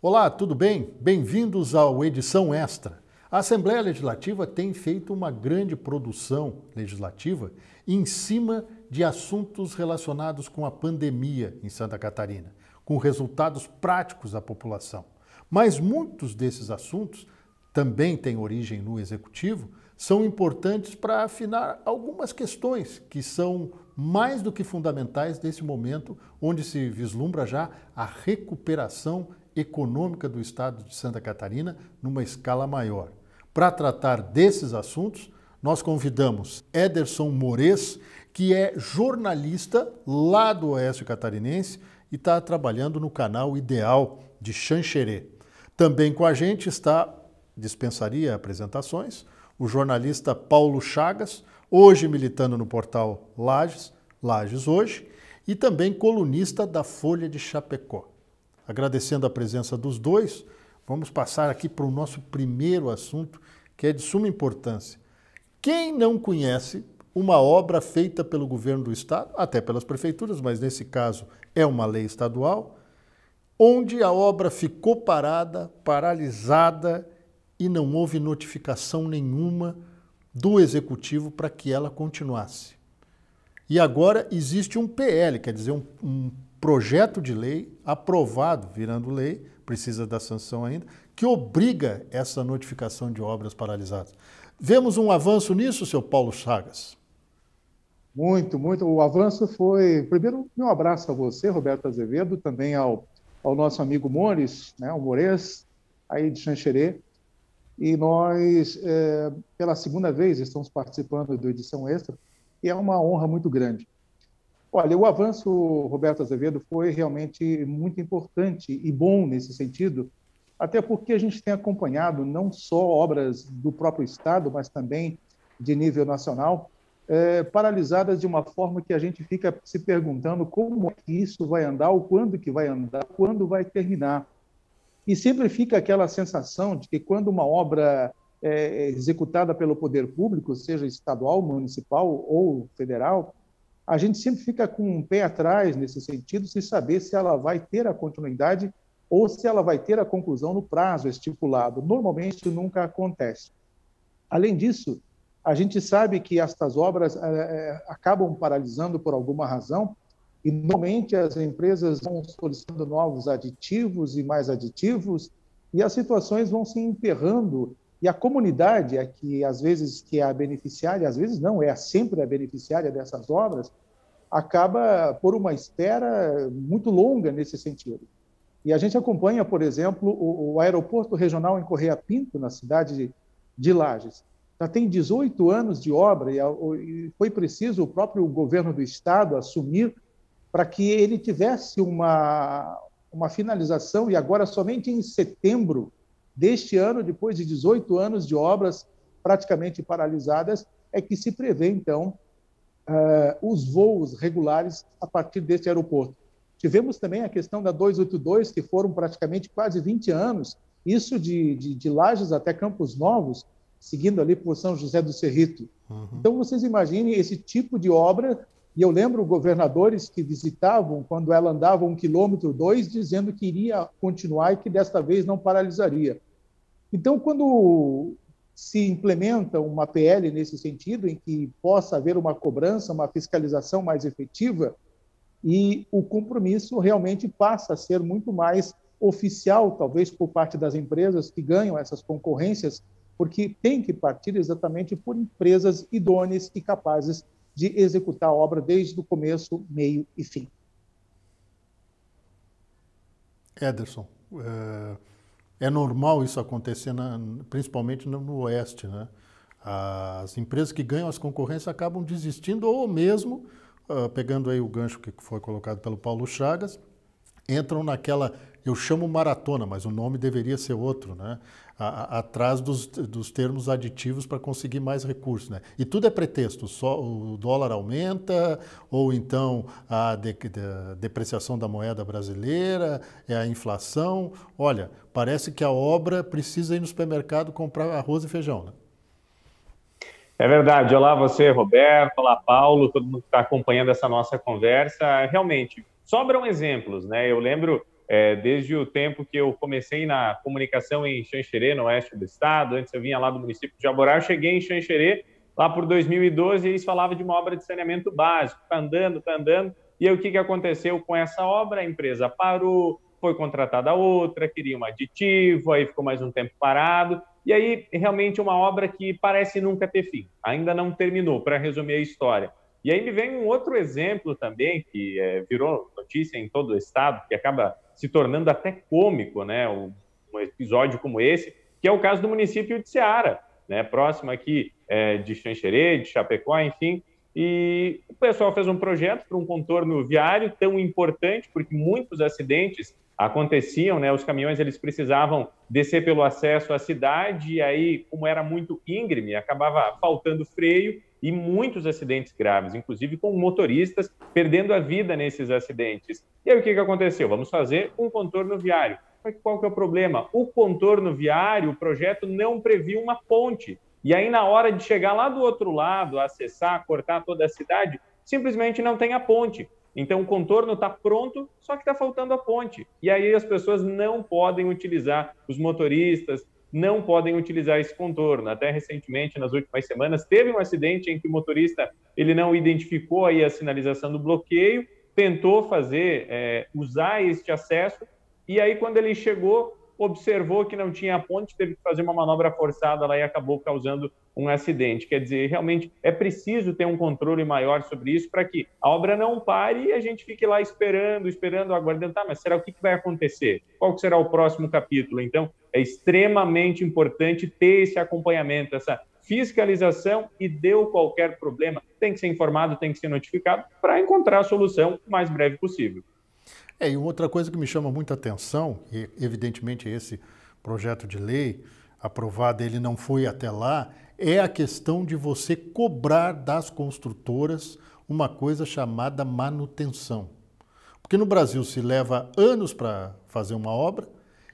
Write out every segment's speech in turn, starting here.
Olá, tudo bem? Bem-vindos ao Edição Extra. A Assembleia Legislativa tem feito uma grande produção legislativa em cima de assuntos relacionados com a pandemia em Santa Catarina, com resultados práticos à população. Mas muitos desses assuntos também tem origem no executivo, são importantes para afinar algumas questões que são mais do que fundamentais nesse momento onde se vislumbra já a recuperação econômica do estado de Santa Catarina numa escala maior. Para tratar desses assuntos, nós convidamos Ederson Mores, que é jornalista lá do Oeste Catarinense e está trabalhando no canal Ideal de Xanxerê. Também com a gente está dispensaria apresentações, o jornalista Paulo Chagas, hoje militando no portal Lages, Lages Hoje, e também colunista da Folha de Chapecó. Agradecendo a presença dos dois, vamos passar aqui para o nosso primeiro assunto, que é de suma importância. Quem não conhece uma obra feita pelo governo do estado, até pelas prefeituras, mas nesse caso é uma lei estadual, onde a obra ficou parada, paralisada e não houve notificação nenhuma do executivo para que ela continuasse. E agora existe um PL, quer dizer, um, um projeto de lei aprovado, virando lei, precisa da sanção ainda, que obriga essa notificação de obras paralisadas. Vemos um avanço nisso, seu Paulo Chagas? Muito, muito. O avanço foi. Primeiro, meu abraço a você, Roberto Azevedo, também ao, ao nosso amigo Mores, né, o Mores, aí de Xanxerê. E nós, é, pela segunda vez, estamos participando do Edição Extra, e é uma honra muito grande. Olha, o avanço, Roberto Azevedo, foi realmente muito importante e bom nesse sentido, até porque a gente tem acompanhado não só obras do próprio Estado, mas também de nível nacional, é, paralisadas de uma forma que a gente fica se perguntando como é que isso vai andar, ou quando que vai andar, quando vai terminar. E sempre fica aquela sensação de que quando uma obra é, é executada pelo poder público, seja estadual, municipal ou federal, a gente sempre fica com um pé atrás nesse sentido, sem saber se ela vai ter a continuidade ou se ela vai ter a conclusão no prazo estipulado. Normalmente nunca acontece. Além disso, a gente sabe que estas obras é, é, acabam paralisando por alguma razão, e normalmente as empresas vão solicitando novos aditivos e mais aditivos, e as situações vão se emperrando. E a comunidade, a é que às vezes que é a beneficiária, às vezes não, é sempre a beneficiária dessas obras, acaba por uma espera muito longa nesse sentido. E a gente acompanha, por exemplo, o, o aeroporto regional em Correia Pinto, na cidade de, de Lages já tem 18 anos de obra e foi preciso o próprio governo do estado assumir para que ele tivesse uma, uma finalização, e agora somente em setembro deste ano, depois de 18 anos de obras praticamente paralisadas, é que se prevê, então, uh, os voos regulares a partir deste aeroporto. Tivemos também a questão da 282, que foram praticamente quase 20 anos, isso de, de, de Lages até Campos Novos, seguindo ali por São José do Cerrito. Uhum. Então, vocês imaginem esse tipo de obra e eu lembro governadores que visitavam, quando ela andava um quilômetro, dois, dizendo que iria continuar e que desta vez não paralisaria. Então, quando se implementa uma PL nesse sentido, em que possa haver uma cobrança, uma fiscalização mais efetiva, e o compromisso realmente passa a ser muito mais oficial, talvez por parte das empresas que ganham essas concorrências, porque tem que partir exatamente por empresas idôneas e capazes de executar a obra desde o começo, meio e fim. Ederson, é, é normal isso acontecer, na, principalmente no, no Oeste, né? As empresas que ganham as concorrências acabam desistindo ou mesmo, uh, pegando aí o gancho que foi colocado pelo Paulo Chagas, entram naquela, eu chamo maratona, mas o nome deveria ser outro, né? a, a, atrás dos, dos termos aditivos para conseguir mais recursos. Né? E tudo é pretexto, só o dólar aumenta, ou então a, de, depreciação da moeda brasileira, é a inflação. Olha, parece que a obra precisa ir no supermercado comprar arroz e feijão. Né? É verdade. Olá você, Roberto. Olá, Paulo. Todo mundo que está acompanhando essa nossa conversa. Realmente, sobram exemplos, né? Eu lembro é, desde o tempo que eu comecei na comunicação em Xanxerê, no oeste do estado, antes eu vinha lá do município de Jaborá, eu cheguei em Xanxerê lá por 2012 e eles falavam de uma obra de saneamento básico, tá andando, tá andando, e aí, o que, que aconteceu com essa obra? A empresa parou, foi contratada outra, queria um aditivo, aí ficou mais um tempo parado, e aí realmente é uma obra que parece nunca ter fim, ainda não terminou, para resumir a história. E aí me vem um outro exemplo também, que é, virou notícia em todo o estado, que acaba se tornando até cômico, né? Um, um episódio como esse, que é o caso do município de Ceará, né? Próximo aqui é, de Xanxerê, de Chapecó, enfim. E o pessoal fez um projeto para um contorno viário tão importante, porque muitos acidentes aconteciam, né? Os caminhões eles precisavam descer pelo acesso à cidade e aí, como era muito íngreme, acabava faltando freio e muitos acidentes graves, inclusive com motoristas perdendo a vida nesses acidentes. E aí o que, que aconteceu? Vamos fazer um contorno viário. Qual que é o problema? O contorno viário, o projeto não previu uma ponte. E aí, na hora de chegar lá do outro lado, acessar, cortar toda a cidade, simplesmente não tem a ponte. Então, o contorno está pronto, só que está faltando a ponte. E aí, as pessoas não podem utilizar, os motoristas, não podem utilizar esse contorno. Até recentemente, nas últimas semanas, teve um acidente em que o motorista ele não identificou aí a sinalização do bloqueio, tentou fazer é, usar este acesso e aí quando ele chegou observou que não tinha ponte, teve que fazer uma manobra forçada lá e acabou causando um acidente. Quer dizer, realmente é preciso ter um controle maior sobre isso para que a obra não pare e a gente fique lá esperando, esperando, aguardando. Tá, mas será o que, que vai acontecer? Qual será o próximo capítulo? Então, é extremamente importante ter esse acompanhamento, essa fiscalização e deu qualquer problema, tem que ser informado, tem que ser notificado para encontrar a solução o mais breve possível. É, e outra coisa que me chama muita atenção, e evidentemente é esse projeto de lei aprovado, ele não foi até lá, é a questão de você cobrar das construtoras uma coisa chamada manutenção. Porque no Brasil se leva anos para fazer uma obra,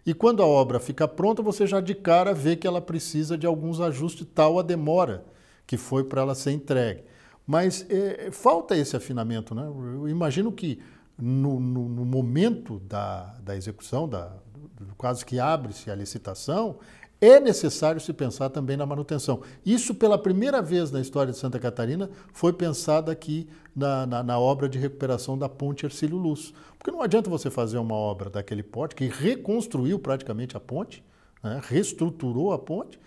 e quando a obra fica pronta, você já de cara vê que ela precisa de alguns ajustes, tal a demora que foi para ela ser entregue. Mas é, falta esse afinamento, né? Eu imagino que no, no, no momento da, da execução, da, quase que abre-se a licitação, é necessário se pensar também na manutenção. Isso, pela primeira vez na história de Santa Catarina, foi pensado aqui na, na, na obra de recuperação da ponte Ercílio Luz. Porque não adianta você fazer uma obra daquele porte, que reconstruiu praticamente a ponte, né, reestruturou a ponte,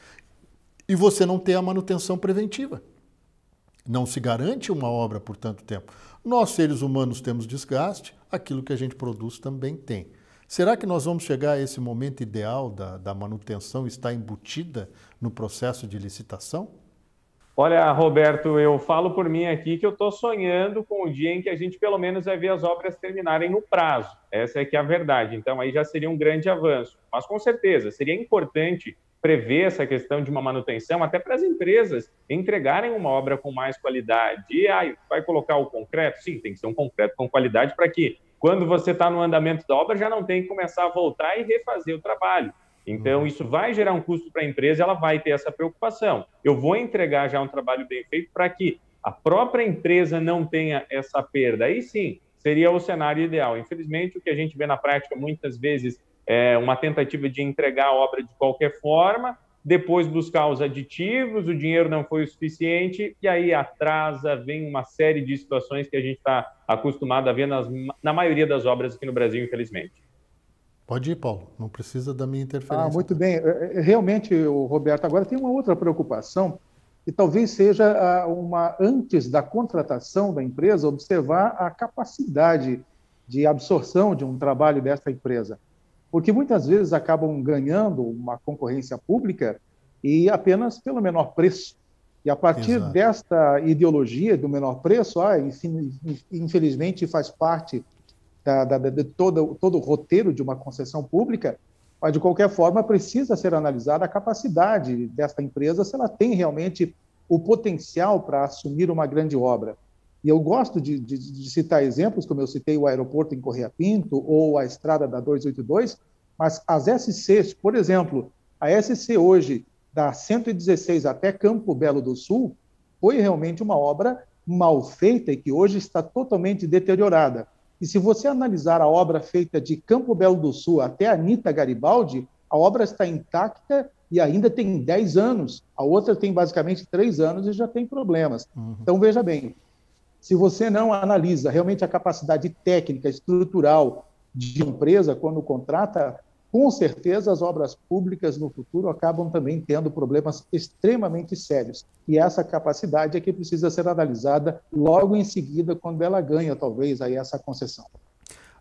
e você não ter a manutenção preventiva. Não se garante uma obra por tanto tempo. Nós, seres humanos, temos desgaste, aquilo que a gente produz também tem. Será que nós vamos chegar a esse momento ideal da, da manutenção estar embutida no processo de licitação? Olha, Roberto, eu falo por mim aqui que eu estou sonhando com o dia em que a gente pelo menos vai ver as obras terminarem no prazo. Essa é que é a verdade. Então aí já seria um grande avanço. Mas com certeza seria importante prever essa questão de uma manutenção, até para as empresas entregarem uma obra com mais qualidade. E aí, vai colocar o concreto? Sim, tem que ser um concreto com qualidade para que, quando você está no andamento da obra, já não tem que começar a voltar e refazer o trabalho. Então, uhum. isso vai gerar um custo para a empresa, ela vai ter essa preocupação. Eu vou entregar já um trabalho bem feito para que a própria empresa não tenha essa perda. Aí sim, seria o cenário ideal. Infelizmente, o que a gente vê na prática muitas vezes é, uma tentativa de entregar a obra de qualquer forma, depois buscar os aditivos, o dinheiro não foi o suficiente, e aí atrasa, vem uma série de situações que a gente está acostumado a ver nas, na maioria das obras aqui no Brasil, infelizmente. Pode ir, Paulo, não precisa da minha interferência. Ah, muito bem. É, é, realmente, Roberto, agora tem uma outra preocupação, e talvez seja ah, uma, antes da contratação da empresa, observar a capacidade de absorção de um trabalho desta empresa porque muitas vezes acabam ganhando uma concorrência pública e apenas pelo menor preço. E a partir Exato. desta ideologia do menor preço, ah, infelizmente faz parte da, da, de todo, todo o roteiro de uma concessão pública, mas de qualquer forma precisa ser analisada a capacidade desta empresa, se ela tem realmente o potencial para assumir uma grande obra. E eu gosto de, de, de, citar exemplos, como eu citei o aeroporto em Correia Pinto ou a estrada da 282, mas as SCs, por exemplo, a SC hoje, da 116 até Campo Belo do Sul, foi realmente uma obra mal feita e que hoje está totalmente deteriorada. E se você analisar a obra feita de Campo Belo do Sul até Anitta Garibaldi, a obra está intacta e ainda tem 10 anos. A outra tem basicamente 3 anos e já tem problemas. Uhum. Então, veja bem, se você não analisa realmente a capacidade técnica, estrutural de empresa quando contrata, com certeza as obras públicas no futuro acabam também tendo problemas extremamente sérios. E essa capacidade é que precisa ser analisada logo em seguida, quando ela ganha, talvez, aí essa concessão.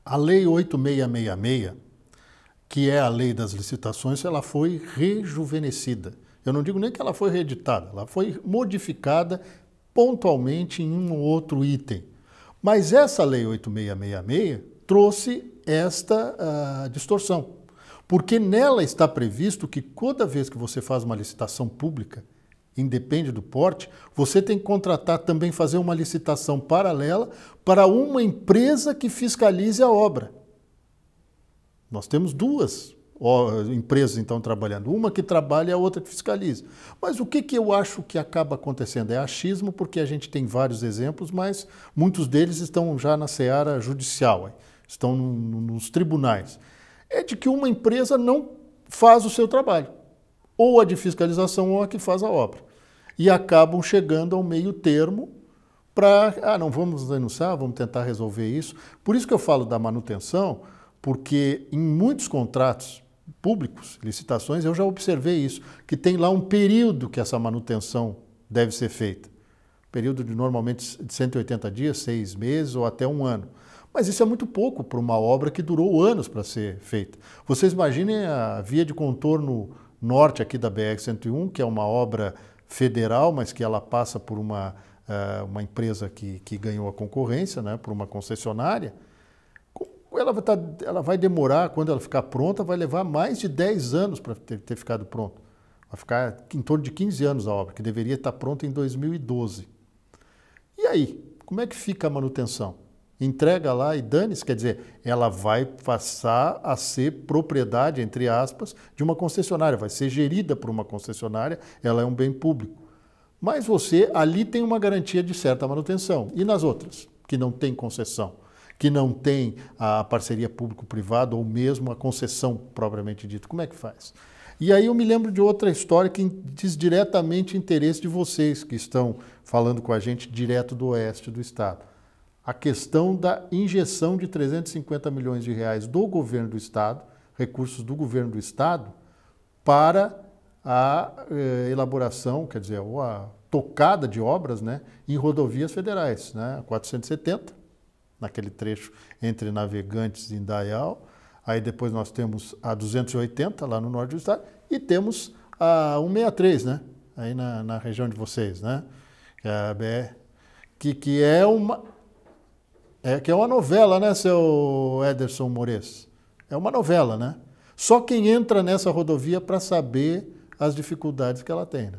A Lei 8666, que é a lei das licitações, ela foi rejuvenescida. Eu não digo nem que ela foi reeditada, ela foi modificada pontualmente em um ou outro item. Mas essa lei 8666 trouxe esta uh, distorção, porque nela está previsto que toda vez que você faz uma licitação pública, independe do porte, você tem que contratar também fazer uma licitação paralela para uma empresa que fiscalize a obra. Nós temos duas empresas então trabalhando. Uma que trabalha e a outra que fiscaliza. Mas o que, que eu acho que acaba acontecendo? É achismo, porque a gente tem vários exemplos, mas muitos deles estão já na seara judicial, estão nos tribunais. É de que uma empresa não faz o seu trabalho, ou a de fiscalização ou a que faz a obra. E acabam chegando ao meio termo para, ah, não vamos denunciar, vamos tentar resolver isso. Por isso que eu falo da manutenção, porque em muitos contratos públicos, licitações, eu já observei isso, que tem lá um período que essa manutenção deve ser feita. Período de normalmente de 180 dias, seis meses ou até um ano. Mas isso é muito pouco para uma obra que durou anos para ser feita. Vocês imaginem a via de contorno norte aqui da BR-101, que é uma obra federal, mas que ela passa por uma, eh, uma empresa que, que ganhou a concorrência, né, por uma concessionária ela, tá, ela vai demorar, quando ela ficar pronta, vai levar mais de 10 anos para ter, ter, ficado pronta. Vai ficar em torno de 15 anos a obra, que deveria estar tá pronta em 2012. E aí? Como é que fica a manutenção? Entrega lá e dane-se, quer dizer, ela vai passar a ser propriedade, entre aspas, de uma concessionária, vai ser gerida por uma concessionária, ela é um bem público. Mas você ali tem uma garantia de certa manutenção. E nas outras, que não tem concessão? que não tem a parceria público-privada ou mesmo a concessão propriamente dita? Como é que faz? E aí eu me lembro de outra história que diz diretamente interesse de vocês que estão falando com a gente direto do oeste do estado. A questão da injeção de 350 milhões de reais do governo do estado, recursos do governo do estado, para a eh, elaboração, quer dizer, ou a tocada de obras né, em rodovias federais, né, 470 naquele trecho entre Navegantes e Indaial. Aí depois nós temos a 280 lá no norte do estado e temos a 163, né? Aí na, na região de vocês, né? Que é a BR, que, que é uma é que é uma novela, né, seu Ederson Mores? É uma novela, né? Só quem entra nessa rodovia para saber as dificuldades que ela tem. Né?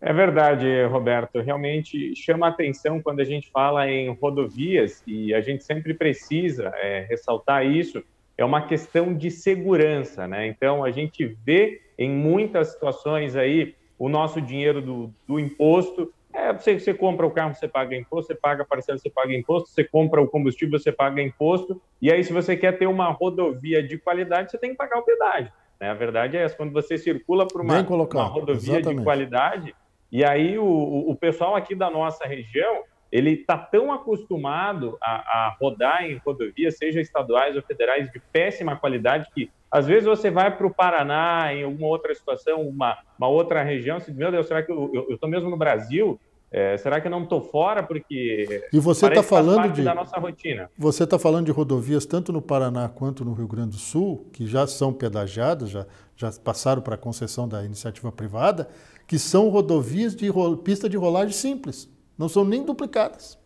É verdade, Roberto. Realmente chama atenção quando a gente fala em rodovias, e a gente sempre precisa é, ressaltar isso, é uma questão de segurança, né? Então, a gente vê em muitas situações aí o nosso dinheiro do, do imposto. É, você, você compra o carro, você paga imposto, você paga parcela, você paga imposto, você compra o combustível, você paga imposto. E aí, se você quer ter uma rodovia de qualidade, você tem que pagar o pedágio. Né? A verdade é essa, quando você circula por uma, uma rodovia Exatamente. de qualidade, e aí o, o pessoal aqui da nossa região, ele está tão acostumado a, a rodar em rodovias, seja estaduais ou federais, de péssima qualidade, que às vezes você vai para o Paraná, em alguma outra situação, uma, uma outra região, você diz, meu Deus, será que eu estou mesmo no Brasil? É, será que eu não estou fora? Porque e você está falando de, da nossa rotina. Você está falando de rodovias tanto no Paraná quanto no Rio Grande do Sul, que já são pedagiadas, já, já passaram para a concessão da iniciativa privada, que são rodovias de pista de rolagem simples, não são nem duplicadas.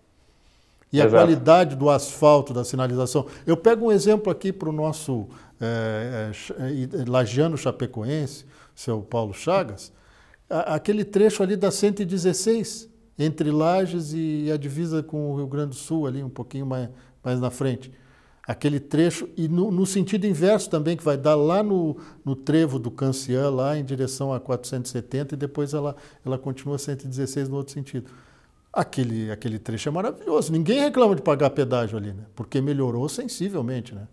E Exato. a qualidade do asfalto, da sinalização. Eu pego um exemplo aqui para o nosso é, é, Lagiano Chapecoense, seu Paulo Chagas, aquele trecho ali da 116, entre Lages e a divisa com o Rio Grande do Sul, ali um pouquinho mais, mais na frente aquele trecho, e no, no, sentido inverso também, que vai dar lá no, no trevo do Cancian, lá em direção a 470, e depois ela, ela continua 116 no outro sentido. Aquele, aquele trecho é maravilhoso, ninguém reclama de pagar pedágio ali, né? porque melhorou sensivelmente. Né?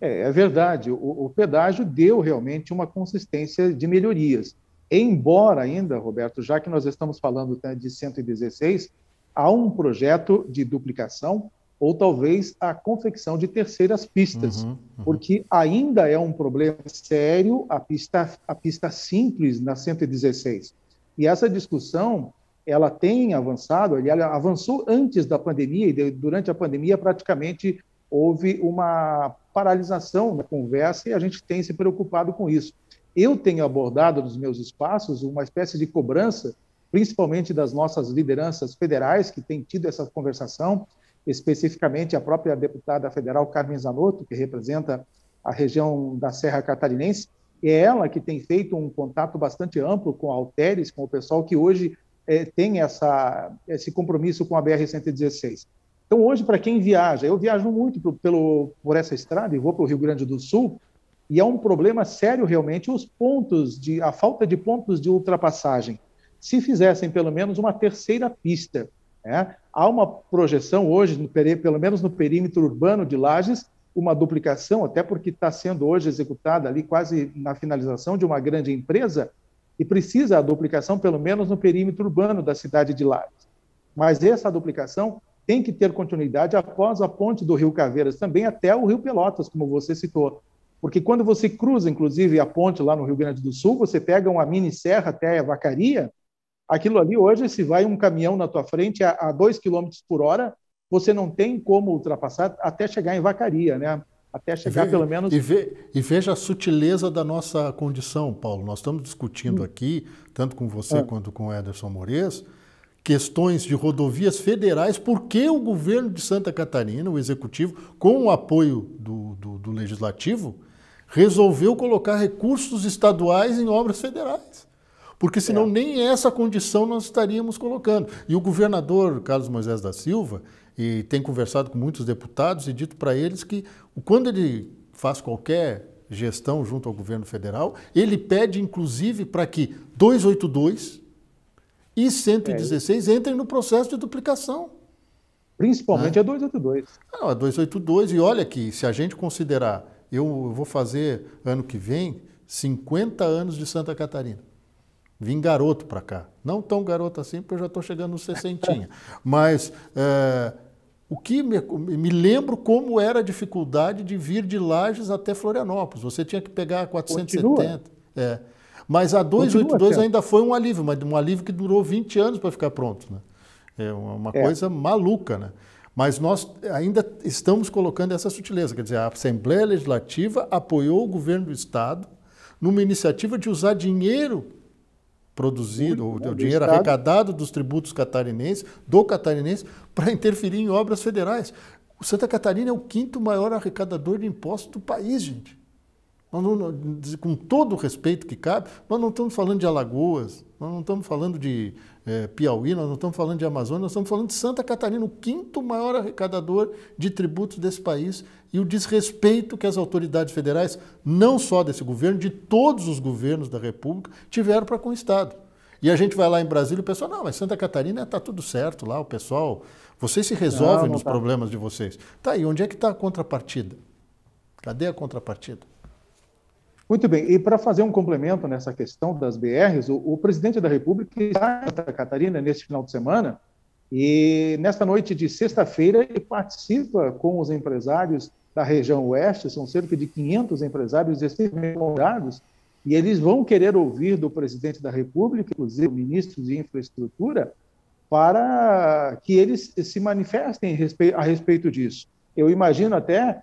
É, é verdade, o, o pedágio deu realmente uma consistência de melhorias. Embora ainda, Roberto, já que nós estamos falando né, de 116, há um projeto de duplicação ou talvez a confecção de terceiras pistas, uhum, uhum. porque ainda é um problema sério a pista, a pista simples na 116. E essa discussão ela tem avançado, ela avançou antes da pandemia e durante a pandemia praticamente houve uma paralisação na conversa e a gente tem se preocupado com isso. Eu tenho abordado nos meus espaços uma espécie de cobrança, principalmente das nossas lideranças federais que têm tido essa conversação, especificamente a própria deputada federal Carmen Zanotto, que representa a região da Serra Catarinense, é ela que tem feito um contato bastante amplo com a Alteres, com o pessoal que hoje é, tem essa, esse compromisso com a BR-116. Então, hoje, para quem viaja, eu viajo muito pro, pelo, por essa estrada e vou para o Rio Grande do Sul, e é um problema sério realmente os pontos de a falta de pontos de ultrapassagem. Se fizessem pelo menos uma terceira pista, é, há uma projeção hoje, no, pelo menos no perímetro urbano de Lages, uma duplicação, até porque está sendo hoje executada ali quase na finalização de uma grande empresa, e precisa a duplicação, pelo menos no perímetro urbano da cidade de Lages. Mas essa duplicação tem que ter continuidade após a ponte do Rio Caveiras, também até o Rio Pelotas, como você citou. Porque quando você cruza, inclusive, a ponte lá no Rio Grande do Sul, você pega uma mini serra até a Vacaria, Aquilo ali hoje, se vai um caminhão na tua frente a, a dois quilômetros por hora, você não tem como ultrapassar até chegar em vacaria, né? Até chegar ve, pelo menos. E, ve, e, veja a sutileza da nossa condição, Paulo. Nós estamos discutindo hum. aqui, tanto com você é. quanto com o Ederson Mores, questões de rodovias federais, porque o governo de Santa Catarina, o executivo, com o apoio do, do, do legislativo, resolveu colocar recursos estaduais em obras federais. Porque senão é. nem essa condição nós estaríamos colocando. E o governador Carlos Moisés da Silva e tem conversado com muitos deputados e dito para eles que quando ele faz qualquer gestão junto ao governo federal, ele pede inclusive para que 282 e 116 é. entrem no processo de duplicação. Principalmente é a 282. Não, a 282, e olha que se a gente considerar, eu vou fazer ano que vem 50 anos de Santa Catarina. Vim garoto para cá. Não tão garoto assim, porque eu já estou chegando no sessentinha. Mas é, o que me, me, lembro como era a dificuldade de vir de Lages até Florianópolis. Você tinha que pegar 470. É. Mas a 282 Continua, ainda foi um alívio, mas um alívio que durou 20 anos para ficar pronto. Né? É uma é. coisa maluca, né? Mas nós ainda estamos colocando essa sutileza, quer dizer, a Assembleia Legislativa apoiou o governo do Estado numa iniciativa de usar dinheiro produzido, o, o dinheiro Estado. arrecadado dos tributos catarinenses, do catarinense, para interferir em obras federais. O Santa Catarina é o quinto maior arrecadador de impostos do país, gente. Não, não, com todo o respeito que cabe, nós não estamos falando de Alagoas, nós não estamos falando de, é, Piauí, nós não estamos falando de Amazônia, nós estamos falando de Santa Catarina, o quinto maior arrecadador de tributos desse país e o desrespeito que as autoridades federais, não só desse governo, de todos os governos da República, tiveram para com o Estado. E a gente vai lá em Brasília e o pessoal, não, mas Santa Catarina está tudo certo lá, o pessoal, vocês se resolvem não, não nos tá. problemas de vocês. Tá aí, onde é que está a contrapartida? Cadê a contrapartida? Muito bem, e para fazer um complemento nessa questão das BRs, o, o presidente da República está em Santa Catarina neste final de semana e nesta noite de sexta-feira ele participa com os empresários da região oeste, são cerca de 500 empresários convidados, e eles vão querer ouvir do presidente da República, inclusive o ministro de Infraestrutura, para que eles se manifestem a respeito disso. Eu imagino até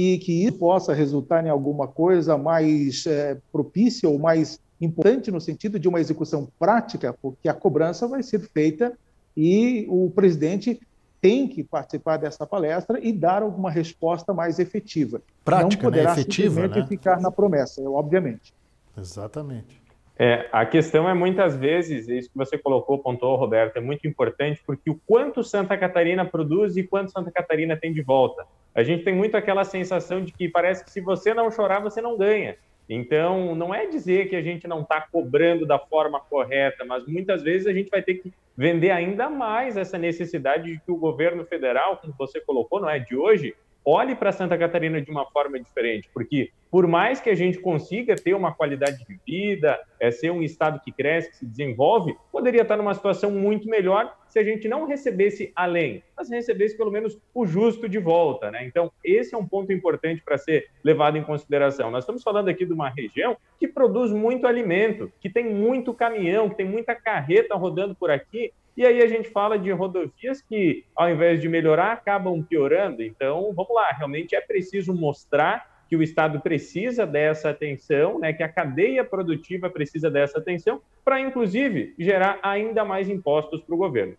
que, que isso possa resultar em alguma coisa mais é, propícia ou mais importante no sentido de uma execução prática, porque a cobrança vai ser feita e o presidente tem que participar dessa palestra e dar alguma resposta mais efetiva. Prática, Não né? poderá né? efetiva, simplesmente né? ficar na promessa, obviamente. Exatamente. É, a questão é muitas vezes, é isso que você colocou, pontuou, Roberto, é muito importante, porque o quanto Santa Catarina produz e quanto Santa Catarina tem de volta. A gente tem muito aquela sensação de que parece que se você não chorar, você não ganha. Então, não é dizer que a gente não está cobrando da forma correta, mas muitas vezes a gente vai ter que vender ainda mais essa necessidade de que o governo federal, como você colocou, não é de hoje, olhe para Santa Catarina de uma forma diferente, porque por mais que a gente consiga ter uma qualidade de vida, é ser um estado que cresce, que se desenvolve, poderia estar numa situação muito melhor se a gente não recebesse além, mas recebesse pelo menos o justo de volta, né? Então, esse é um ponto importante para ser levado em consideração. Nós estamos falando aqui de uma região que produz muito alimento, que tem muito caminhão, que tem muita carreta rodando por aqui, e aí a gente fala de rodovias que, ao invés de melhorar, acabam piorando. Então, vamos lá, realmente é preciso mostrar que o Estado precisa dessa atenção, né, que a cadeia produtiva precisa dessa atenção, para, inclusive, gerar ainda mais impostos para o governo.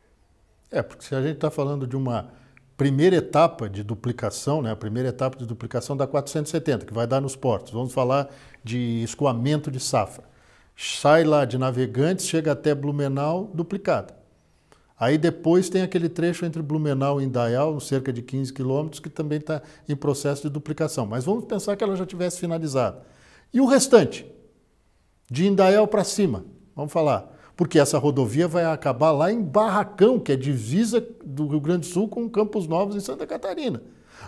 É, porque se a gente está falando de uma primeira etapa de duplicação, né, a primeira etapa de duplicação da 470, que vai dar nos portos, vamos falar de escoamento de safra. Sai lá de Navegantes, chega até Blumenau, duplicada. Aí depois tem aquele trecho entre Blumenau e Indaial, cerca de 15 quilômetros, que também está em processo de duplicação. Mas vamos pensar que ela já tivesse finalizado. E o restante? De Indaial para cima, vamos falar. Porque essa rodovia vai acabar lá em Barracão, que é divisa do Rio Grande do Sul com Campos Novos em Santa Catarina.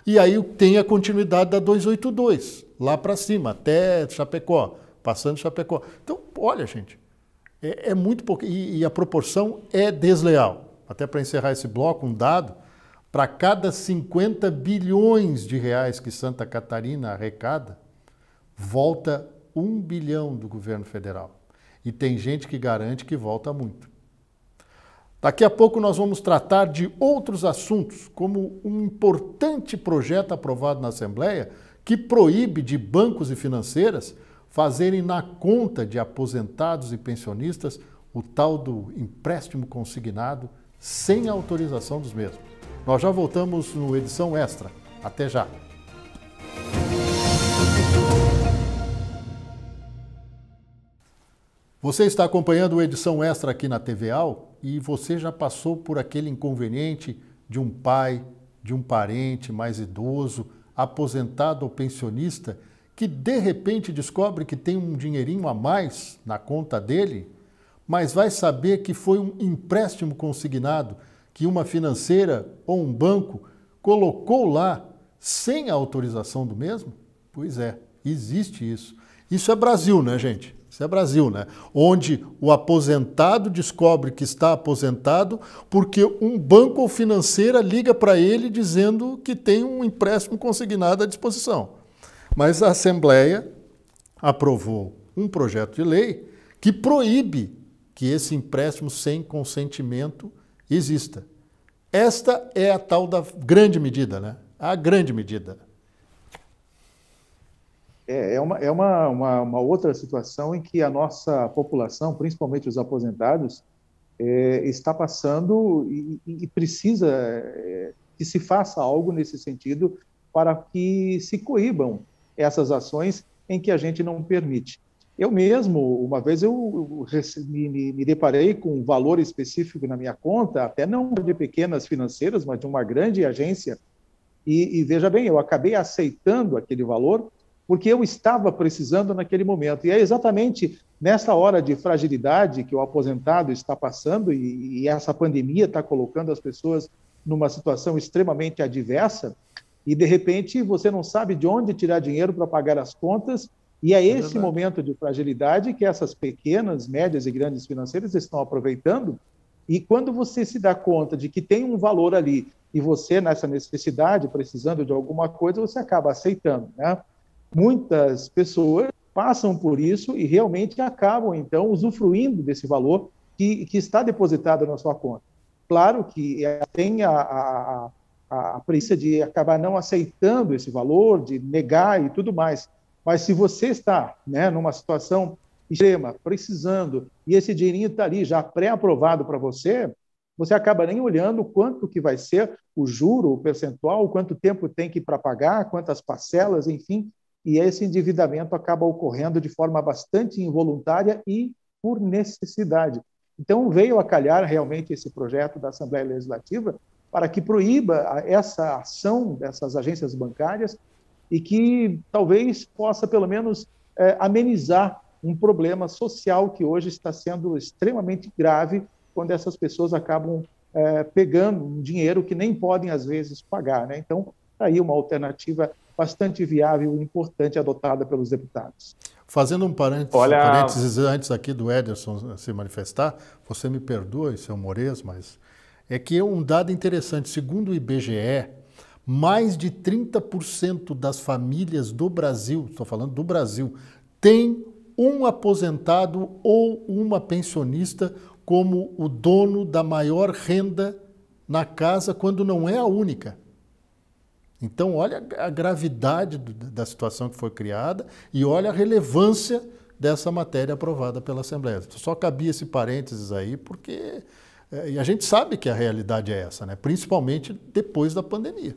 E aí tem a continuidade da 282, lá para cima, até Chapecó, passando Chapecó. Então, olha, gente, é, é muito pouco, e, e a proporção é desleal. Até para encerrar esse bloco, um dado, para cada 50 bilhões de reais que Santa Catarina arrecada, volta um bilhão do governo federal. E tem gente que garante que volta muito. Daqui a pouco nós vamos tratar de outros assuntos, como um importante projeto aprovado na Assembleia que proíbe de bancos e financeiras fazerem na conta de aposentados e pensionistas o tal do empréstimo consignado sem autorização dos mesmos. Nós já voltamos no Edição Extra. Até já! Você está acompanhando a edição extra aqui na TVAL e você já passou por aquele inconveniente de um pai, de um parente mais idoso, aposentado ou pensionista que de repente descobre que tem um dinheirinho a mais na conta dele, mas vai saber que foi um empréstimo consignado que uma financeira ou um banco colocou lá sem a autorização do mesmo? Pois é, existe isso. Isso é Brasil, né, gente? Isso é Brasil, né? Onde o aposentado descobre que está aposentado porque um banco ou financeira liga para ele dizendo que tem um empréstimo consignado à disposição. Mas a Assembleia aprovou um projeto de lei que proíbe que esse empréstimo sem consentimento exista. Esta é a tal da grande medida, né? A grande medida. É, é, uma, é uma, uma, uma, outra situação em que a nossa população, principalmente os aposentados, é, está passando e, e precisa é, que se faça algo nesse sentido para que se coíbam essas ações em que a gente não permite. Eu mesmo, uma vez eu me, me, deparei com um valor específico na minha conta, até não de pequenas financeiras, mas de uma grande agência, e, e veja bem, eu acabei aceitando aquele valor porque eu estava precisando naquele momento. E é exatamente nessa hora de fragilidade que o aposentado está passando e, e essa pandemia está colocando as pessoas numa situação extremamente adversa, e de repente você não sabe de onde tirar dinheiro para pagar as contas. E é, é esse é momento de fragilidade que essas pequenas, médias e grandes financeiras estão aproveitando. E quando você se dá conta de que tem um valor ali e você, nessa necessidade, precisando de alguma coisa, você acaba aceitando. Né? Muitas pessoas passam por isso e realmente acabam, então, usufruindo desse valor que, que está depositado na sua conta. Claro que eh, tem a, a a, a preguiça de acabar não aceitando esse valor, de negar e tudo mais. Mas se você está né, numa situação extrema, precisando, e esse dinheirinho está ali já pré-aprovado para você, você acaba nem olhando quanto que vai ser o juro, o percentual, quanto tempo tem que ir para pagar, quantas parcelas, enfim, e esse endividamento acaba ocorrendo de forma bastante involuntária e por necessidade. Então veio a calhar realmente esse projeto da Assembleia Legislativa para que proíba essa ação dessas agências bancárias e que talvez possa, pelo menos, é, amenizar um problema social que hoje está sendo extremamente grave quando essas pessoas acabam é, pegando um dinheiro que nem podem, às vezes, pagar. Né? Então, tá aí uma alternativa bastante viável e importante adotada pelos deputados. Fazendo um parênteses, Olha... parênteses antes aqui do Ederson se manifestar, você me perdoe, seu Mores, mas é que é um dado interessante. Segundo o IBGE, mais de 30% das famílias do Brasil, estou falando do Brasil, tem um aposentado ou uma pensionista como o dono da maior renda na casa, quando não é a única. Então, olha a gravidade da situação que foi criada e olha a relevância dessa matéria aprovada pela Assembleia. Só cabia esse parênteses aí, porque é, e a gente sabe que a realidade é essa, né? principalmente depois da pandemia.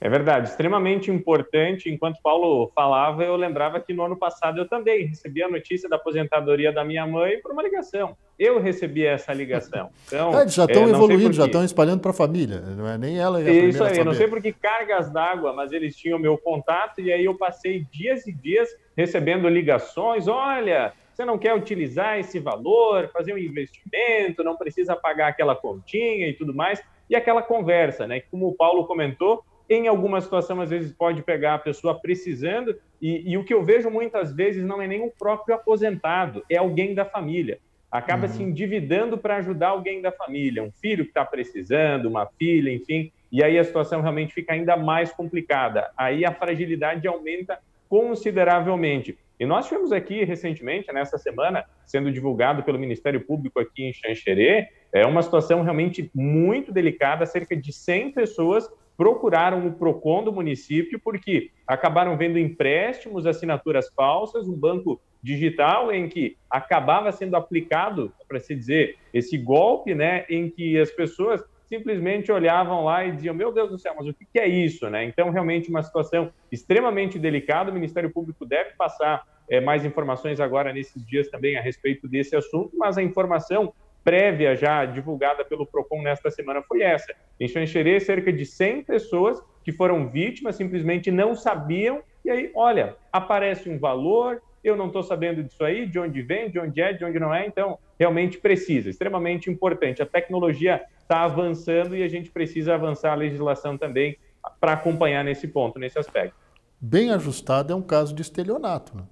É verdade, extremamente importante. Enquanto Paulo falava, eu lembrava que no ano passado eu também recebi a notícia da aposentadoria da minha mãe por uma ligação. Eu recebi essa ligação. Então, é, eles já estão é, evoluindo, já estão espalhando para a família. Né? Não é nem ela. É a Isso aí, não sei por que cargas d'água, mas eles tinham meu contato e aí eu passei dias e dias recebendo ligações. Olha, você não quer utilizar esse valor, fazer um investimento, não precisa pagar aquela continha e tudo mais. E aquela conversa, né? Como o Paulo comentou, em alguma situação, às vezes, pode pegar a pessoa precisando, e, e, o que eu vejo muitas vezes não é nem o próprio aposentado, é alguém da família. Acaba uhum. se endividando para ajudar alguém da família, um filho que está precisando, uma filha, enfim, e aí a situação realmente fica ainda mais complicada. Aí a fragilidade aumenta consideravelmente. E nós tivemos aqui recentemente, nessa né, semana, sendo divulgado pelo Ministério Público aqui em Xanxerê, é uma situação realmente muito delicada. Cerca de 100 pessoas procuraram o PROCON do município porque acabaram vendo empréstimos, assinaturas falsas, um banco digital em que acabava sendo aplicado, para se dizer, esse golpe, né, em que as pessoas simplesmente olhavam lá e diziam: Meu Deus do céu, mas o que é isso? Né? Então, realmente, uma situação extremamente delicada. O Ministério Público deve passar é, mais informações agora nesses dias também a respeito desse assunto, mas a informação prévia já divulgada pelo PROCON nesta semana foi essa. Em Xanxerê, cerca de 100 pessoas que foram vítimas simplesmente não sabiam, e aí, olha, aparece um valor, eu não estou sabendo disso aí, de onde vem, de onde é, de onde não é, então realmente precisa, extremamente importante. A tecnologia está avançando e a gente precisa avançar a legislação também para acompanhar nesse ponto, nesse aspecto. Bem ajustado é um caso de estelionato, né?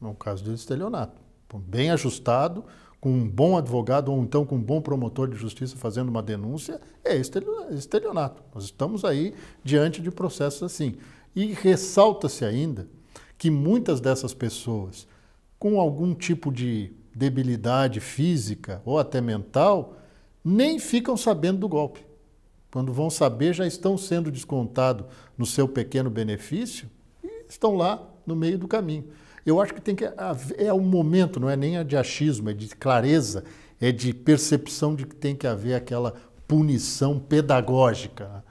É um caso de estelionato. Bem ajustado, com um bom advogado ou então com um bom promotor de justiça fazendo uma denúncia, é estelionato. Nós estamos aí diante de processos assim. E ressalta-se ainda que muitas dessas pessoas com algum tipo de debilidade física ou até mental, nem ficam sabendo do golpe. Quando vão saber, já estão sendo descontados no seu pequeno benefício e estão lá no meio do caminho. Eu acho que tem que haver, é um momento, não é nem de achismo, é de clareza, é de percepção de que tem que haver aquela punição pedagógica. Né?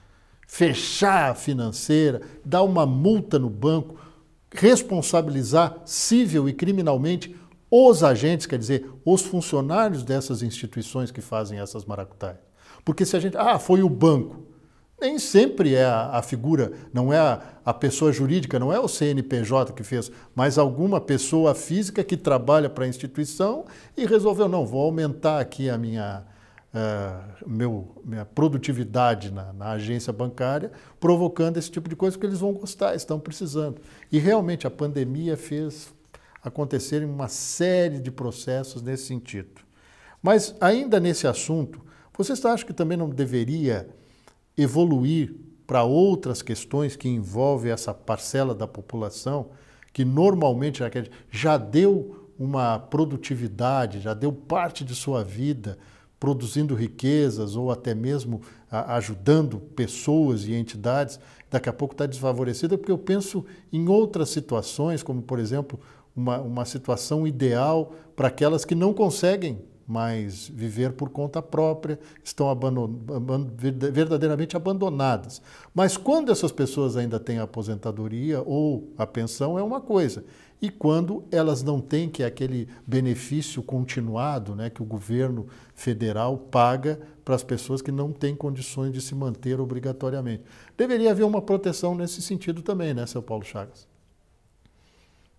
Fechar a financeira, dar uma multa no banco, responsabilizar civil e criminalmente os agentes, quer dizer, os funcionários dessas instituições que fazem essas maracutaias. Porque se a gente. Ah, foi o banco. Nem sempre é a, a figura, não é a, a, pessoa jurídica, não é o CNPJ que fez, mas alguma pessoa física que trabalha para a instituição e resolveu, não, vou aumentar aqui a minha, uh, meu, minha produtividade na, na agência bancária, provocando esse tipo de coisa, porque eles vão gostar, estão precisando. E realmente a pandemia fez acontecerem uma série de processos nesse sentido. Mas, ainda nesse assunto, vocês acham que também não deveria evoluir para outras questões que envolvem essa parcela da população, que normalmente né, já deu uma produtividade, já deu parte de sua vida produzindo riquezas ou até mesmo ajudando pessoas e entidades, daqui a pouco está desfavorecida, porque eu penso em outras situações, como por exemplo uma, uma situação ideal para aquelas que não conseguem mais viver por conta própria, estão abandon verdadeiramente abandonadas. Mas quando essas pessoas ainda têm a aposentadoria ou a pensão, é uma coisa. E quando elas não têm, que é aquele benefício continuado né, que o governo federal paga para as pessoas que não têm condições de se manter obrigatoriamente. Deveria haver uma proteção nesse sentido também, né, seu Paulo Chagas?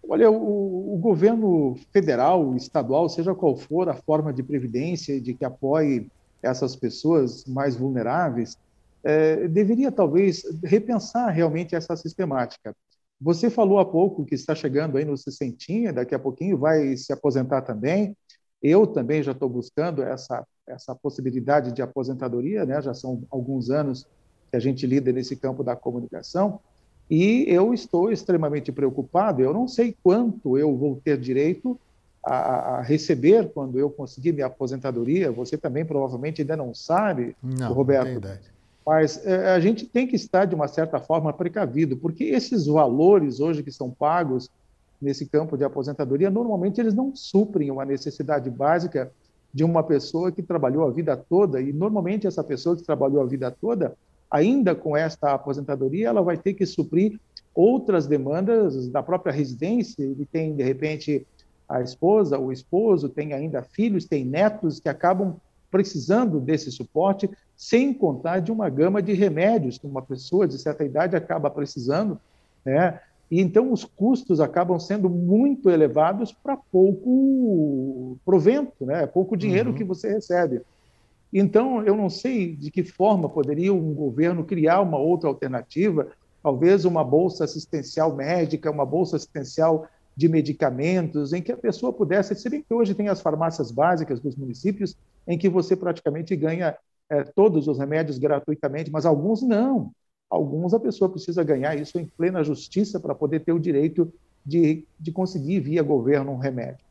Olha, o, o, governo federal, estadual, seja qual for a forma de previdência de que apoie essas pessoas mais vulneráveis, é, deveria talvez repensar realmente essa sistemática. Você falou há pouco que está chegando aí no sessentinha, daqui a pouquinho vai se aposentar também. Eu também já estou buscando essa essa possibilidade de aposentadoria, né? Já são alguns anos que a gente lida nesse campo da comunicação. E eu estou extremamente preocupado. Eu não sei quanto eu vou ter direito a, a receber quando eu conseguir minha aposentadoria. Você também provavelmente ainda não sabe, não, Roberto. Não ideia. Mas é, a gente tem que estar de uma certa forma precavido, porque esses valores hoje que são pagos nesse campo de aposentadoria, normalmente eles não suprem uma necessidade básica de uma pessoa que trabalhou a vida toda, e normalmente essa pessoa que trabalhou a vida toda, ainda com esta aposentadoria, ela vai ter que suprir outras demandas da própria residência. Ele tem, de repente, a esposa, o esposo, tem ainda filhos, tem netos que acabam precisando desse suporte, sem contar de uma gama de remédios que uma pessoa de certa idade acaba precisando, né? E então os custos acabam sendo muito elevados para pouco provento, né? Pouco dinheiro uhum. que você recebe. Então, eu não sei de que forma poderia um governo criar uma outra alternativa, talvez uma bolsa assistencial médica, uma bolsa assistencial de medicamentos, em que a pessoa pudesse, se bem que hoje tem as farmácias básicas dos municípios, em que você praticamente ganha é, todos os remédios gratuitamente, mas alguns não. Alguns a pessoa precisa ganhar isso em plena justiça para poder ter o direito de, de conseguir via governo um remédio.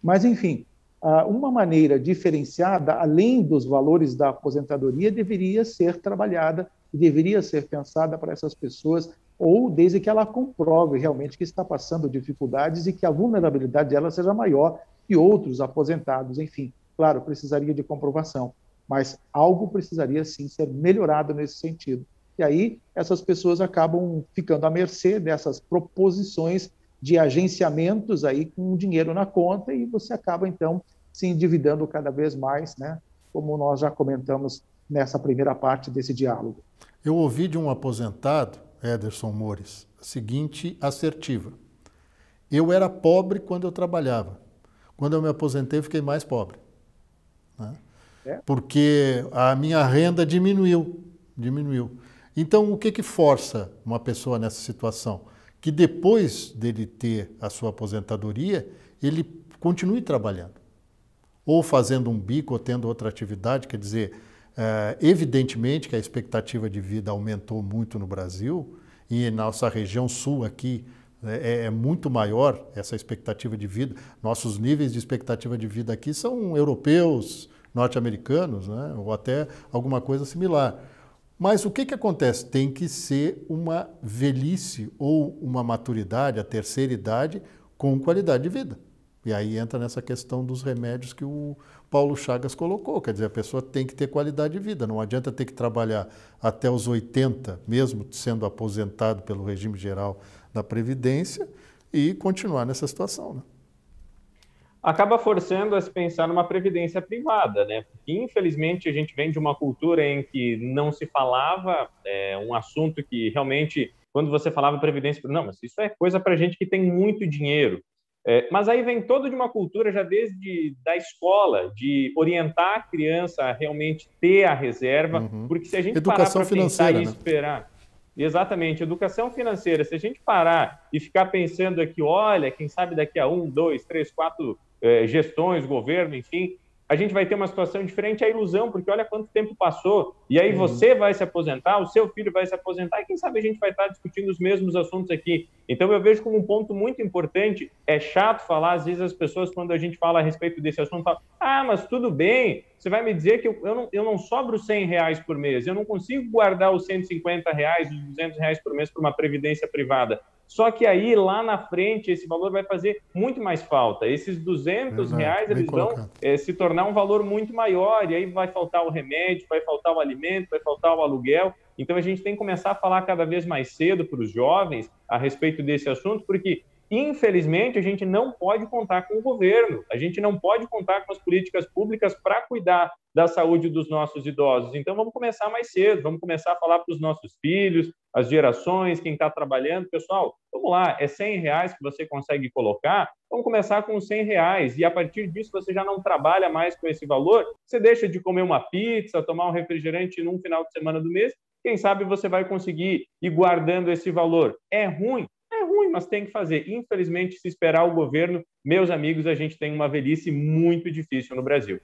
Mas, enfim, ah, uma maneira diferenciada, além dos valores da aposentadoria, deveria ser trabalhada e deveria ser pensada para essas pessoas, ou desde que ela comprove realmente que está passando dificuldades e que a vulnerabilidade dela seja maior que outros aposentados. Enfim, claro, precisaria de comprovação, mas algo precisaria sim ser melhorado nesse sentido. E aí essas pessoas acabam ficando à mercê dessas proposições de agenciamentos aí com dinheiro na conta e você acaba então se endividando cada vez mais, né? Como nós já comentamos nessa primeira parte desse diálogo. Eu ouvi de um aposentado, Ederson Mores, a seguinte assertiva: Eu era pobre quando eu trabalhava. Quando eu me aposentei, eu fiquei mais pobre. Né? É. Porque a minha renda diminuiu, diminuiu. Então, o que que força uma pessoa nessa situação? que depois dele ter a sua aposentadoria, ele continue trabalhando. Ou fazendo um bico, ou tendo outra atividade. Quer dizer, eh, evidentemente que a expectativa de vida aumentou muito no Brasil, e em nossa região sul aqui né, é, é, muito maior essa expectativa de vida. Nossos níveis de expectativa de vida aqui são europeus, norte-americanos, né? ou até alguma coisa similar. Mas o que, que acontece? Tem que ser uma velhice ou uma maturidade, a terceira idade, com qualidade de vida. E aí entra nessa questão dos remédios que o Paulo Chagas colocou. Quer dizer, a pessoa tem que ter qualidade de vida. Não adianta ter que trabalhar até os 80, mesmo sendo aposentado pelo regime geral da Previdência, e continuar nessa situação. Né? acaba forçando a se pensar numa previdência privada, né? Porque, infelizmente, a gente vem de uma cultura em que não se falava é, um assunto que realmente, quando você falava previdência, não, mas isso é coisa para gente que tem muito dinheiro. É, mas aí vem todo de uma cultura já desde da escola de orientar a criança a realmente ter a reserva, uhum. porque se a gente Educação parar para pensar e né? esperar, Exatamente, educação financeira. Se a gente parar e ficar pensando aqui, olha, quem sabe daqui a um, dois, três, quatro eh, gestões, governo, enfim, a gente vai ter uma situação diferente. É ilusão, porque olha quanto tempo passou. E aí uhum. você vai se aposentar, o seu filho vai se aposentar, e quem sabe a gente vai estar discutindo os mesmos assuntos aqui. Então eu vejo como um ponto muito importante. É chato falar, às vezes as pessoas, quando a gente fala a respeito desse assunto, falam: ah, mas tudo bem, você vai me dizer que eu, eu, não, eu não sobro 100 reais por mês, eu não consigo guardar os 150 reais, os 200 reais por mês para uma previdência privada. Só que aí, lá na frente, esse valor vai fazer muito mais falta. Esses 200 Exato, reais, eles vão é, se tornar um valor muito maior, e aí vai faltar o remédio, vai faltar o alimento, vai faltar o aluguel. Então, a gente tem que começar a falar cada vez mais cedo para os jovens a respeito desse assunto, porque Infelizmente, a gente não pode contar com o governo, a gente não pode contar com as políticas públicas para cuidar da saúde dos nossos idosos. Então, vamos começar mais cedo, vamos começar a falar para os nossos filhos, as gerações, quem está trabalhando. Pessoal, vamos lá, é 100 reais que você consegue colocar, vamos começar com 100 reais. E a partir disso, você já não trabalha mais com esse valor, você deixa de comer uma pizza, tomar um refrigerante num final de semana do mês quem sabe você vai conseguir ir guardando esse valor. É ruim? é ruim, mas tem que fazer. Infelizmente, se esperar o governo, meus amigos, a gente tem uma velhice muito difícil no Brasil.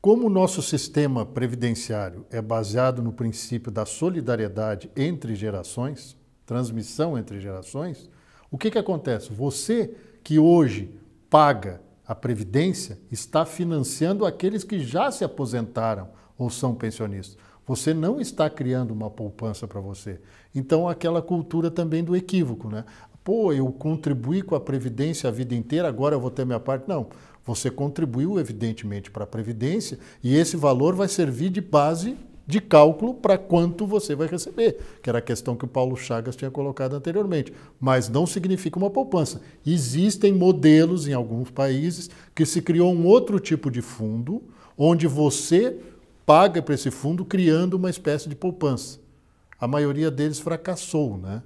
Como o nosso sistema previdenciário é baseado no princípio da solidariedade entre gerações, transmissão entre gerações, o que, que acontece? Você que hoje paga a previdência está financiando aqueles que já se aposentaram ou são pensionistas. Você não está criando uma poupança para você. Então, aquela cultura também do equívoco, né? Pô, eu contribuí com a Previdência a vida inteira, agora eu vou ter minha parte. Não. Você contribuiu, evidentemente, para a Previdência e esse valor vai servir de base de cálculo para quanto você vai receber, que era a questão que o Paulo Chagas tinha colocado anteriormente. Mas não significa uma poupança. Existem modelos em alguns países que se criou um outro tipo de fundo onde você paga para esse fundo criando uma espécie de poupança. A maioria deles fracassou, né?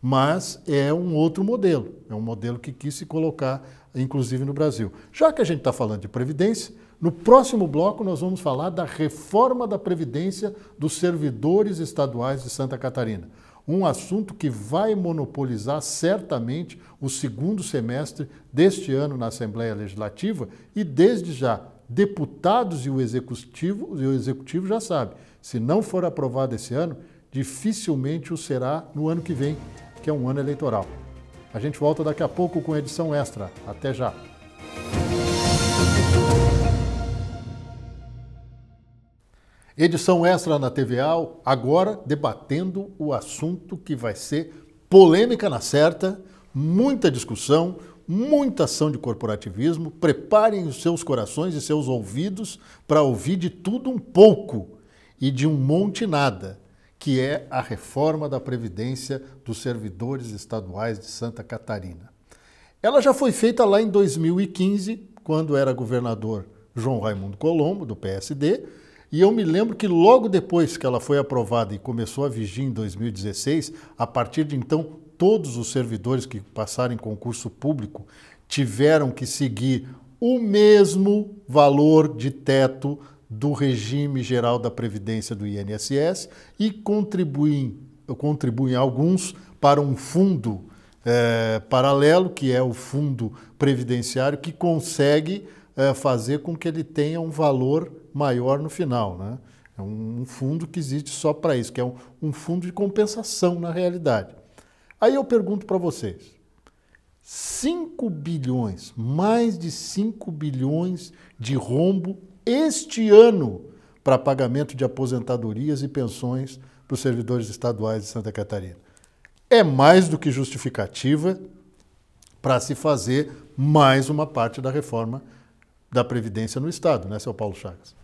mas é um outro modelo, é um modelo que quis se colocar, inclusive no Brasil. Já que a gente está falando de Previdência, no próximo bloco nós vamos falar da reforma da Previdência dos servidores estaduais de Santa Catarina. Um assunto que vai monopolizar certamente o segundo semestre deste ano na Assembleia Legislativa e, desde já, deputados e o executivo, e o executivo já sabe, se não for aprovado esse ano, dificilmente o será no ano que vem, que é um ano eleitoral. A gente volta daqui a pouco com edição extra. Até já. Edição extra na TVA, agora debatendo o assunto que vai ser polêmica na certa, muita discussão, muita ação de corporativismo. Preparem os seus corações e seus ouvidos para ouvir de tudo um pouco e de um monte nada, que é a reforma da Previdência dos servidores estaduais de Santa Catarina. Ela já foi feita lá em 2015, quando era governador João Raimundo Colombo, do PSD, e eu me lembro que logo depois que ela foi aprovada e começou a vigir em 2016, a partir de então todos os servidores que passaram em concurso público tiveram que seguir o mesmo valor de teto do regime geral da previdência do INSS e contribuem, contribuem alguns para um fundo é, paralelo, que é o fundo previdenciário, que consegue é, fazer com que ele tenha um valor maior no final. Né? É um fundo que existe só para isso, que é um, um fundo de compensação na realidade. Aí eu pergunto para vocês: 5 bilhões, mais de 5 bilhões de rombo este ano para pagamento de aposentadorias e pensões para os servidores estaduais de Santa Catarina. É mais do que justificativa para se fazer mais uma parte da reforma da Previdência no Estado, né, seu Paulo Chagas?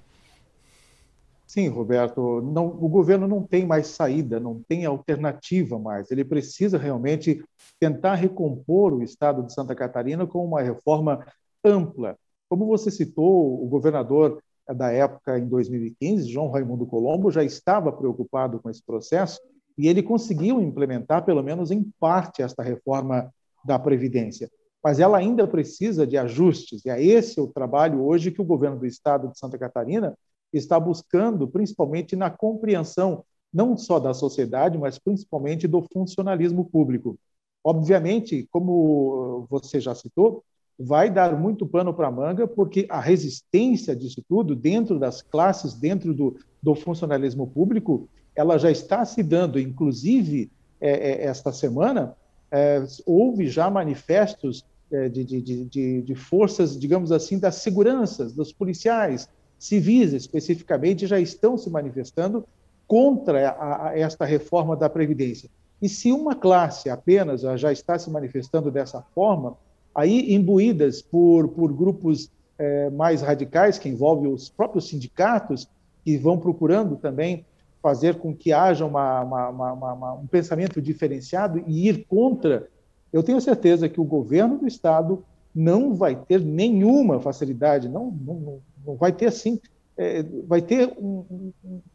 Sim, Roberto, não, o governo não tem mais saída, não tem alternativa mais. Ele precisa realmente tentar recompor o estado de Santa Catarina com uma reforma ampla. Como você citou, o governador da época, em 2015, João Raimundo Colombo, já estava preocupado com esse processo e ele conseguiu implementar, pelo menos em parte, esta reforma da Previdência. Mas ela ainda precisa de ajustes, e é esse o trabalho hoje que o governo do estado de Santa Catarina está buscando, principalmente na compreensão não só da sociedade, mas principalmente do funcionalismo público. Obviamente, como uh, você já citou, vai dar muito pano para a manga, porque a resistência disso tudo, dentro das classes, dentro do, do funcionalismo público, ela já está se dando, inclusive é, é, esta semana, é, houve já manifestos é, de, de, de, de, forças, digamos assim, das seguranças, dos policiais, civis especificamente já estão se manifestando contra a, a esta reforma da Previdência. E se uma classe apenas já está se manifestando dessa forma, aí imbuídas por, por grupos eh, mais radicais, que envolvem os próprios sindicatos, que vão procurando também fazer com que haja uma, uma, uma, um pensamento diferenciado e ir contra, eu tenho certeza que o governo do Estado não vai ter nenhuma facilidade, não, não, vai ter assim, é, vai ter, um,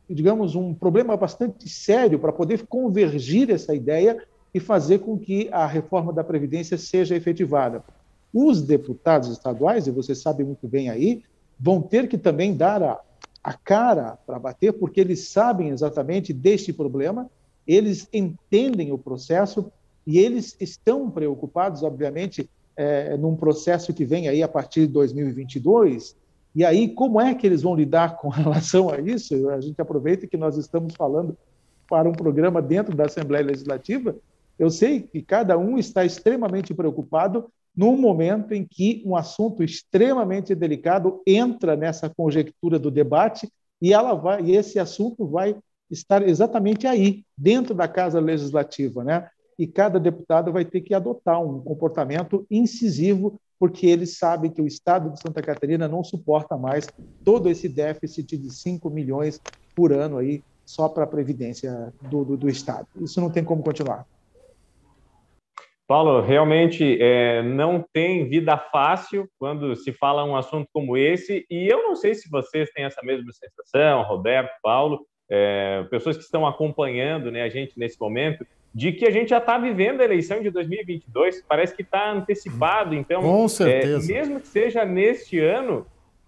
digamos, um problema bastante sério para poder convergir essa ideia e fazer com que a reforma da Previdência seja efetivada. Os deputados estaduais, e você sabe muito bem aí, vão ter que também dar a, a cara para bater, porque eles sabem exatamente deste problema, eles entendem o processo e eles estão preocupados, obviamente, é, num processo que vem aí a partir de 2022, e aí, como é que eles vão lidar com relação a isso? A gente aproveita que nós estamos falando para um programa dentro da Assembleia Legislativa. Eu sei que cada um está extremamente preocupado num momento em que um assunto extremamente delicado entra nessa conjectura do debate e ela vai e esse assunto vai estar exatamente aí dentro da casa legislativa, né? E cada deputado vai ter que adotar um comportamento incisivo porque eles sabem que o Estado de Santa Catarina não suporta mais todo esse déficit de 5 milhões por ano aí só para a Previdência do, do, do, Estado. Isso não tem como continuar. Paulo, realmente é, não tem vida fácil quando se fala um assunto como esse, e eu não sei se vocês têm essa mesma sensação, Roberto, Paulo, é, pessoas que estão acompanhando né, a gente nesse momento, de que a gente já está vivendo a eleição de 2022, parece que está antecipado, então, Com é, certeza. É, mesmo que seja neste ano,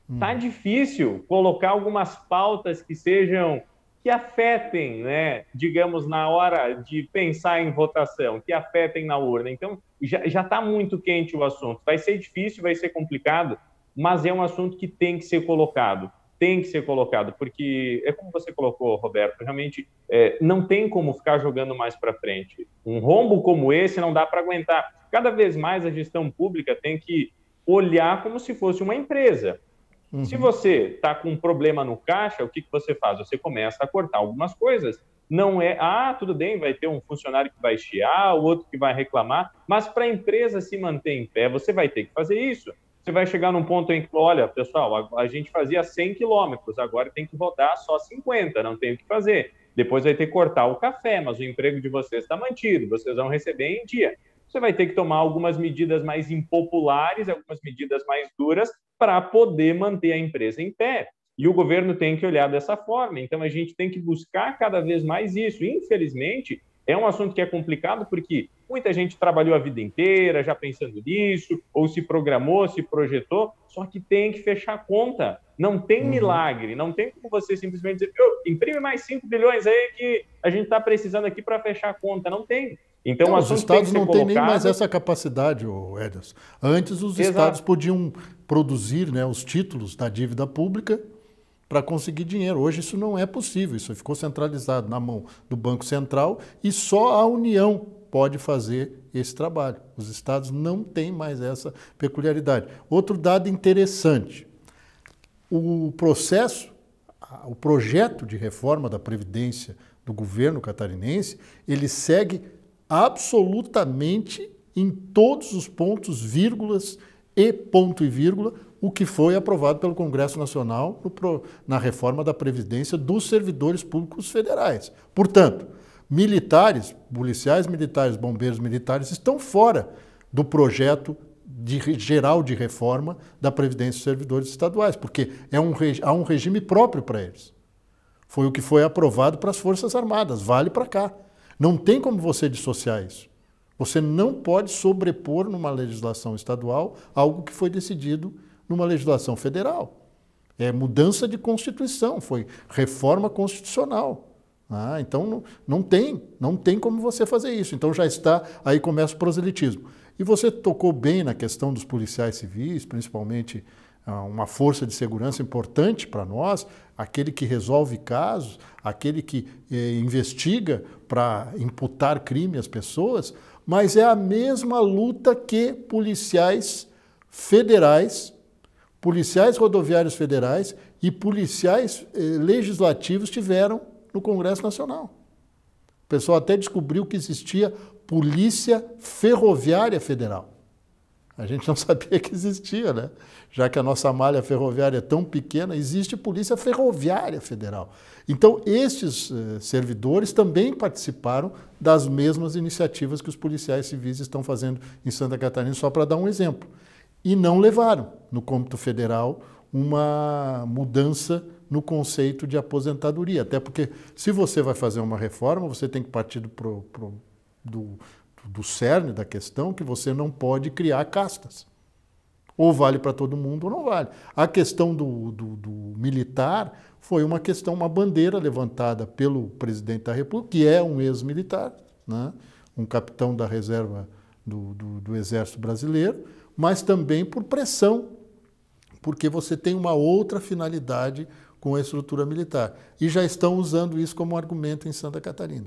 está hum. Tá difícil colocar algumas pautas que sejam que afetem, né, digamos, na hora de pensar em votação, que afetem na urna. Então, já está muito quente o assunto. Vai ser difícil, vai ser complicado, mas é um assunto que tem que ser colocado tem que ser colocado, porque é como você colocou, Roberto, realmente é, não tem como ficar jogando mais para frente. Um rombo como esse não dá para aguentar. Cada vez mais a gestão pública tem que olhar como se fosse uma empresa. Uhum. Se você está com um problema no caixa, o que, que você faz? Você começa a cortar algumas coisas. Não é, ah, tudo bem, vai ter um funcionário que vai chiar, o outro que vai reclamar, mas para a empresa se manter em pé, você vai ter que fazer isso você vai chegar num ponto em que, olha, pessoal, a, a gente fazia 100 quilômetros, agora tem que rodar só 50, não tem o que fazer. Depois vai ter que cortar o café, mas o emprego de vocês está mantido, vocês vão receber em dia. Você vai ter que tomar algumas medidas mais impopulares, algumas medidas mais duras, para poder manter a empresa em pé. E o governo tem que olhar dessa forma. Então a gente tem que buscar cada vez mais isso. Infelizmente, é um assunto que é complicado porque Muita gente trabalhou a vida inteira já pensando nisso, ou se programou, se projetou, só que tem que fechar a conta. Não tem uhum. milagre, não tem como você simplesmente dizer, imprime mais 5 bilhões aí que a gente está precisando aqui para fechar a conta. Não tem. Então, não, os estados não têm nem mais essa capacidade, Ederson. Antes, os Exato. estados podiam produzir né, os títulos da dívida pública para conseguir dinheiro. Hoje isso não é possível, isso ficou centralizado na mão do Banco Central e só a União pode fazer esse trabalho. Os estados não têm mais essa peculiaridade. Outro dado interessante: o processo, o projeto de reforma da Previdência do governo catarinense, ele segue absolutamente em todos os pontos, vírgulas e ponto e vírgula, o que foi aprovado pelo Congresso Nacional na reforma da Previdência dos servidores públicos federais. Portanto, militares, policiais militares, bombeiros militares, estão fora do projeto de, geral de reforma da Previdência dos Servidores Estaduais, porque é um, há um regime próprio para eles. Foi o que foi aprovado para as Forças Armadas, vale para cá. Não tem como você dissociar isso. Você não pode sobrepor numa legislação estadual algo que foi decidido numa legislação federal. É mudança de Constituição, foi reforma constitucional. Ah, então não, não tem, não tem como você fazer isso. Então já está, aí começa o proselitismo. E você tocou bem na questão dos policiais civis, principalmente ah, uma força de segurança importante para nós, aquele que resolve casos, aquele que eh, investiga para imputar crime às pessoas, mas é a mesma luta que policiais federais, policiais rodoviários federais e policiais eh, legislativos tiveram no Congresso Nacional. O pessoal até descobriu que existia Polícia Ferroviária Federal. A gente não sabia que existia, né? Já que a nossa malha ferroviária é tão pequena, existe Polícia Ferroviária Federal. Então, estes eh, servidores também participaram das mesmas iniciativas que os policiais civis estão fazendo em Santa Catarina, só para dar um exemplo. E não levaram no cômpito federal uma mudança no conceito de aposentadoria. Até porque, se você vai fazer uma reforma, você tem que partir do, pro, pro, do, do cerne da questão que você não pode criar castas. Ou vale para todo mundo ou não vale. A questão do, do, do, militar foi uma questão, uma bandeira levantada pelo presidente da República, que é um ex-militar, né? um capitão da reserva do, do Exército Brasileiro, mas também por pressão, porque você tem uma outra finalidade com a estrutura militar. E já estão usando isso como argumento em Santa Catarina.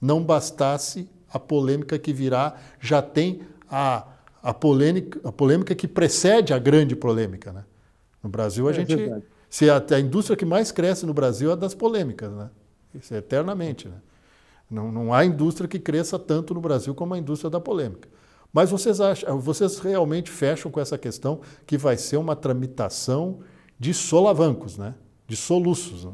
Não bastasse a polêmica que virá, já tem a, a, polêmica, a polêmica que precede a grande polêmica. Né? No Brasil, a é gente. Verdade. Se a, a, indústria que mais cresce no Brasil é a das polêmicas, né? Isso é eternamente. Né? Não, não há indústria que cresça tanto no Brasil como a indústria da polêmica. Mas vocês, acham, vocês realmente fecham com essa questão que vai ser uma tramitação de solavancos, né? de soluços. Né?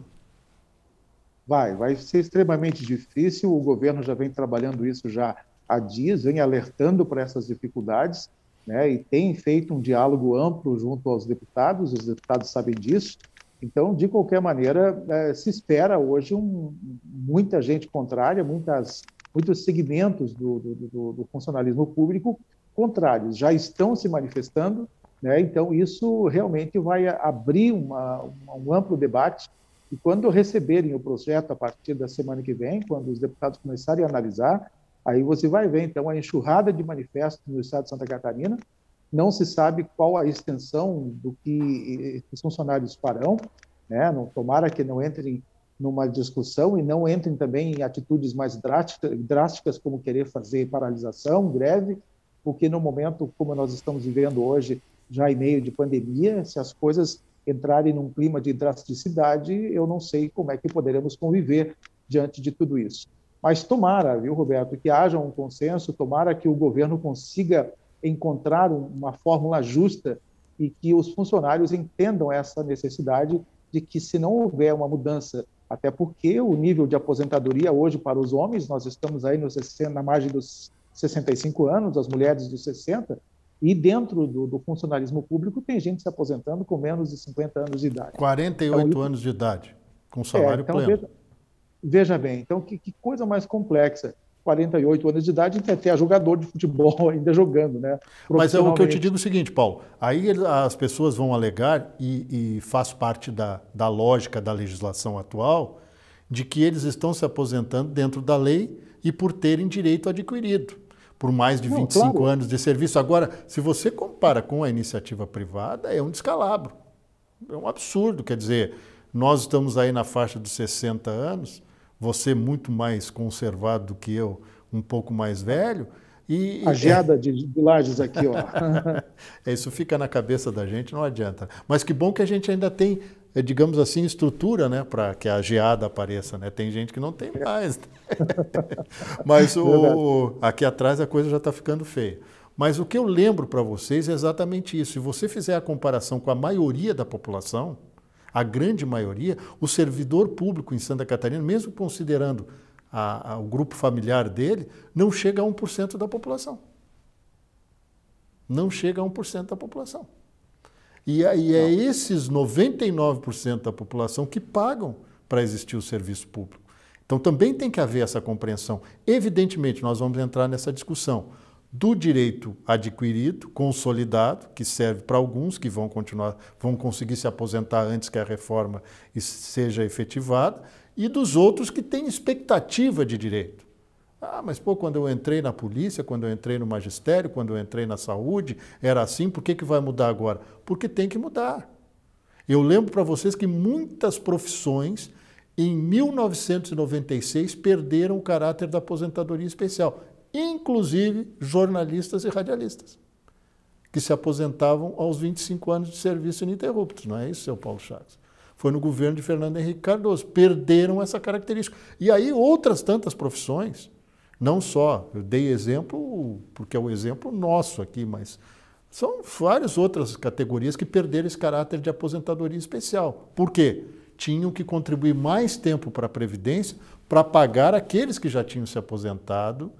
Vai, vai ser extremamente difícil. O governo já vem trabalhando isso já há dias, vem alertando para essas dificuldades, né? E tem feito um diálogo amplo junto aos deputados. Os deputados sabem disso. Então, de qualquer maneira, é, se espera hoje um, muita gente contrária, muitas, muitos segmentos do, do, do, do funcionalismo público contrários já estão se manifestando né? Então, isso realmente vai abrir uma, uma, um amplo debate. E quando receberem o projeto a partir da semana que vem, quando os deputados começarem a analisar, aí você vai ver, então, a enxurrada de manifestos no estado de Santa Catarina. Não se sabe qual a extensão do que os funcionários farão, né? Não, tomara que não entrem numa discussão e não entrem também em atitudes mais drásticas, como querer fazer paralisação, greve, porque no momento como nós estamos vivendo hoje, já em meio de pandemia, se as coisas entrarem num clima de drasticidade, eu não sei como é que poderemos conviver diante de tudo isso. Mas tomara, viu, Roberto, que haja um consenso, tomara que o governo consiga encontrar uma fórmula justa e que os funcionários entendam essa necessidade de que se não houver uma mudança, até porque o nível de aposentadoria hoje para os homens, nós estamos aí nos 60, na margem dos 65 anos, as mulheres dos 60, e dentro do, do, funcionalismo público, tem gente se aposentando com menos de 50 anos de idade. 48 então, anos de idade, com é, salário é, então pleno. Veja, veja, bem, então que, que, coisa mais complexa. 48 anos de idade, ainda até jogador de futebol ainda jogando, né? Mas é o que eu te digo o seguinte, Paulo. Aí as pessoas vão alegar, e, e faz parte da, da lógica da legislação atual, de que eles estão se aposentando dentro da lei e por terem direito adquirido por mais de 25 claro. anos de serviço. Agora, se você compara com a iniciativa privada, é um descalabro. É um absurdo. Quer dizer, nós estamos aí na faixa dos 60 anos, você muito mais conservado do que eu, um pouco mais velho. E, a geada de, de lajes aqui, ó. É, isso fica na cabeça da gente, não adianta. Mas que bom que a gente ainda tem é, digamos assim, estrutura né, para que a geada apareça. Né? Tem gente que não tem mais. Mas o, aqui atrás a coisa já está ficando feia. Mas o que eu lembro para vocês é exatamente isso. Se você fizer a comparação com a maioria da população, a grande maioria, o servidor público em Santa Catarina, mesmo considerando a, a, o grupo familiar dele, não chega a 1% da população. Não chega a 1% da população. E, aí é, é esses 99% da população que pagam para existir o serviço público. Então também tem que haver essa compreensão. Evidentemente, nós vamos entrar nessa discussão do direito adquirido, consolidado, que serve para alguns que vão continuar, vão conseguir se aposentar antes que a reforma seja efetivada, e dos outros que têm expectativa de direito. Ah, mas pô, quando eu entrei na polícia, quando eu entrei no magistério, quando eu entrei na saúde, era assim, por que, que vai mudar agora? Porque tem que mudar. Eu lembro para vocês que muitas profissões em 1996 perderam o caráter da aposentadoria especial, inclusive jornalistas e radialistas, que se aposentavam aos 25 anos de serviço ininterruptos, não é isso, seu Paulo Chagas? Foi no governo de Fernando Henrique Cardoso, perderam essa característica. E aí outras tantas profissões não só, eu dei exemplo, porque é o um exemplo nosso aqui, mas são várias outras categorias que perderam esse caráter de aposentadoria especial. Por quê? Tinham que contribuir mais tempo para a Previdência para pagar aqueles que já tinham se aposentado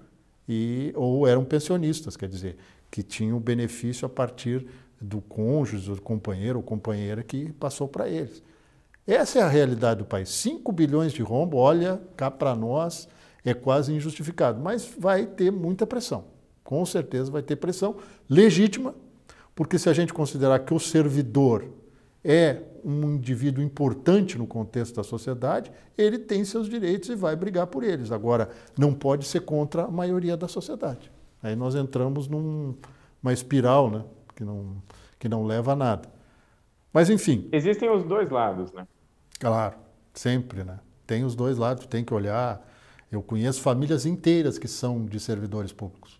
e, ou eram pensionistas, quer dizer, que tinham benefício a partir do cônjuge, do companheiro ou companheira que passou para eles. Essa é a realidade do país. 5 bilhões de rombo, olha cá para nós, é quase injustificado. Mas vai ter muita pressão. Com certeza vai ter pressão legítima, porque se a gente considerar que o servidor é um indivíduo importante no contexto da sociedade, ele tem seus direitos e vai brigar por eles. Agora, não pode ser contra a maioria da sociedade. Aí nós entramos numa num, espiral né, que, não, que não leva a nada. Mas, enfim. Existem os dois lados, né? Claro, sempre, né? Tem os dois lados, tem que olhar eu conheço famílias inteiras que são de servidores públicos.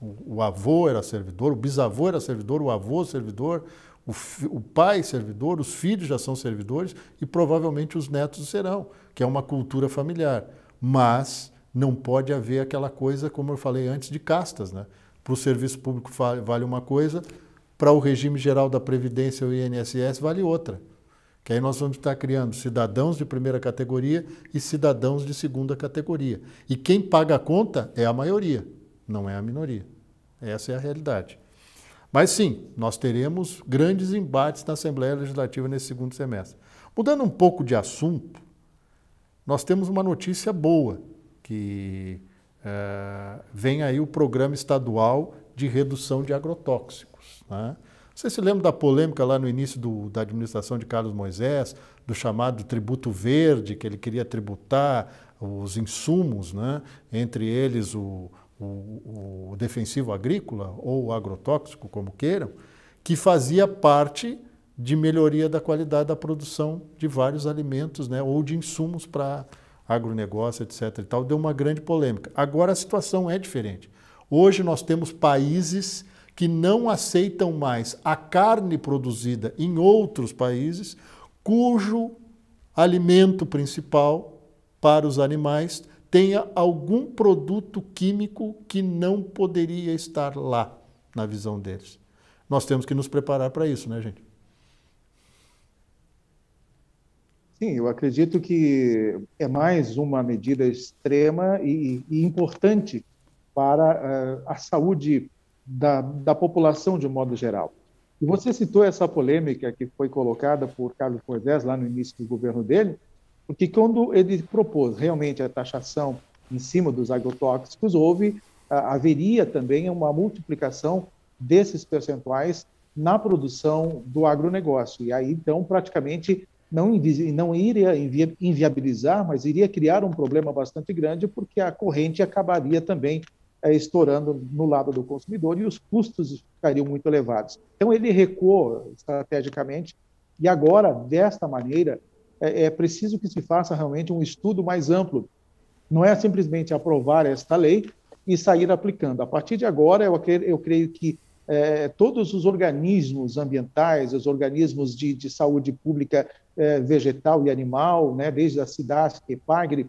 O, o avô era servidor, o bisavô era servidor, o avô servidor, o, o pai servidor, os filhos já são servidores e provavelmente os netos serão, que é uma cultura familiar. Mas não pode haver aquela coisa, como eu falei antes, de castas. Né? Para o serviço público vale uma coisa, para o regime geral da Previdência, o INSS, vale outra. Que aí nós vamos estar criando cidadãos de primeira categoria e cidadãos de segunda categoria. E quem paga a conta é a maioria, não é a minoria. Essa é a realidade. Mas sim, nós teremos grandes embates na Assembleia Legislativa nesse segundo semestre. Mudando um pouco de assunto, nós temos uma notícia boa, que eh, vem aí o programa estadual de redução de agrotóxicos. Né? Você se lembra da polêmica lá no início do, da administração de Carlos Moisés, do chamado tributo verde, que ele queria tributar os insumos, né? entre eles o, o, o defensivo agrícola ou o agrotóxico, como queiram, que fazia parte de melhoria da qualidade da produção de vários alimentos né? ou de insumos para agronegócio, etc. E tal. Deu uma grande polêmica. Agora a situação é diferente. Hoje nós temos países que não aceitam mais a carne produzida em outros países, cujo alimento principal para os animais tenha algum produto químico que não poderia estar lá, na visão deles. Nós temos que nos preparar para isso, né, gente? Sim, eu acredito que é mais uma medida extrema e, e importante para eh, a saúde da, da população de um modo geral. E você citou essa polêmica que foi colocada por Carlos Moisés lá no início do governo dele, porque quando ele propôs realmente a taxação em cima dos agrotóxicos, houve haveria também uma multiplicação desses percentuais na produção do agronegócio. E aí, então, praticamente não, não iria inviabilizar, mas iria criar um problema bastante grande, porque a corrente acabaria também é, estourando no lado do consumidor e os custos ficariam muito elevados. Então, ele recuou estrategicamente e agora, desta maneira, é, é preciso que se faça realmente um estudo mais amplo. Não é simplesmente aprovar esta lei e sair aplicando. A partir de agora, eu, eu creio que é, todos os organismos ambientais, os organismos de, de saúde pública é, vegetal e animal, né, desde a CIDASC, EPAGRE,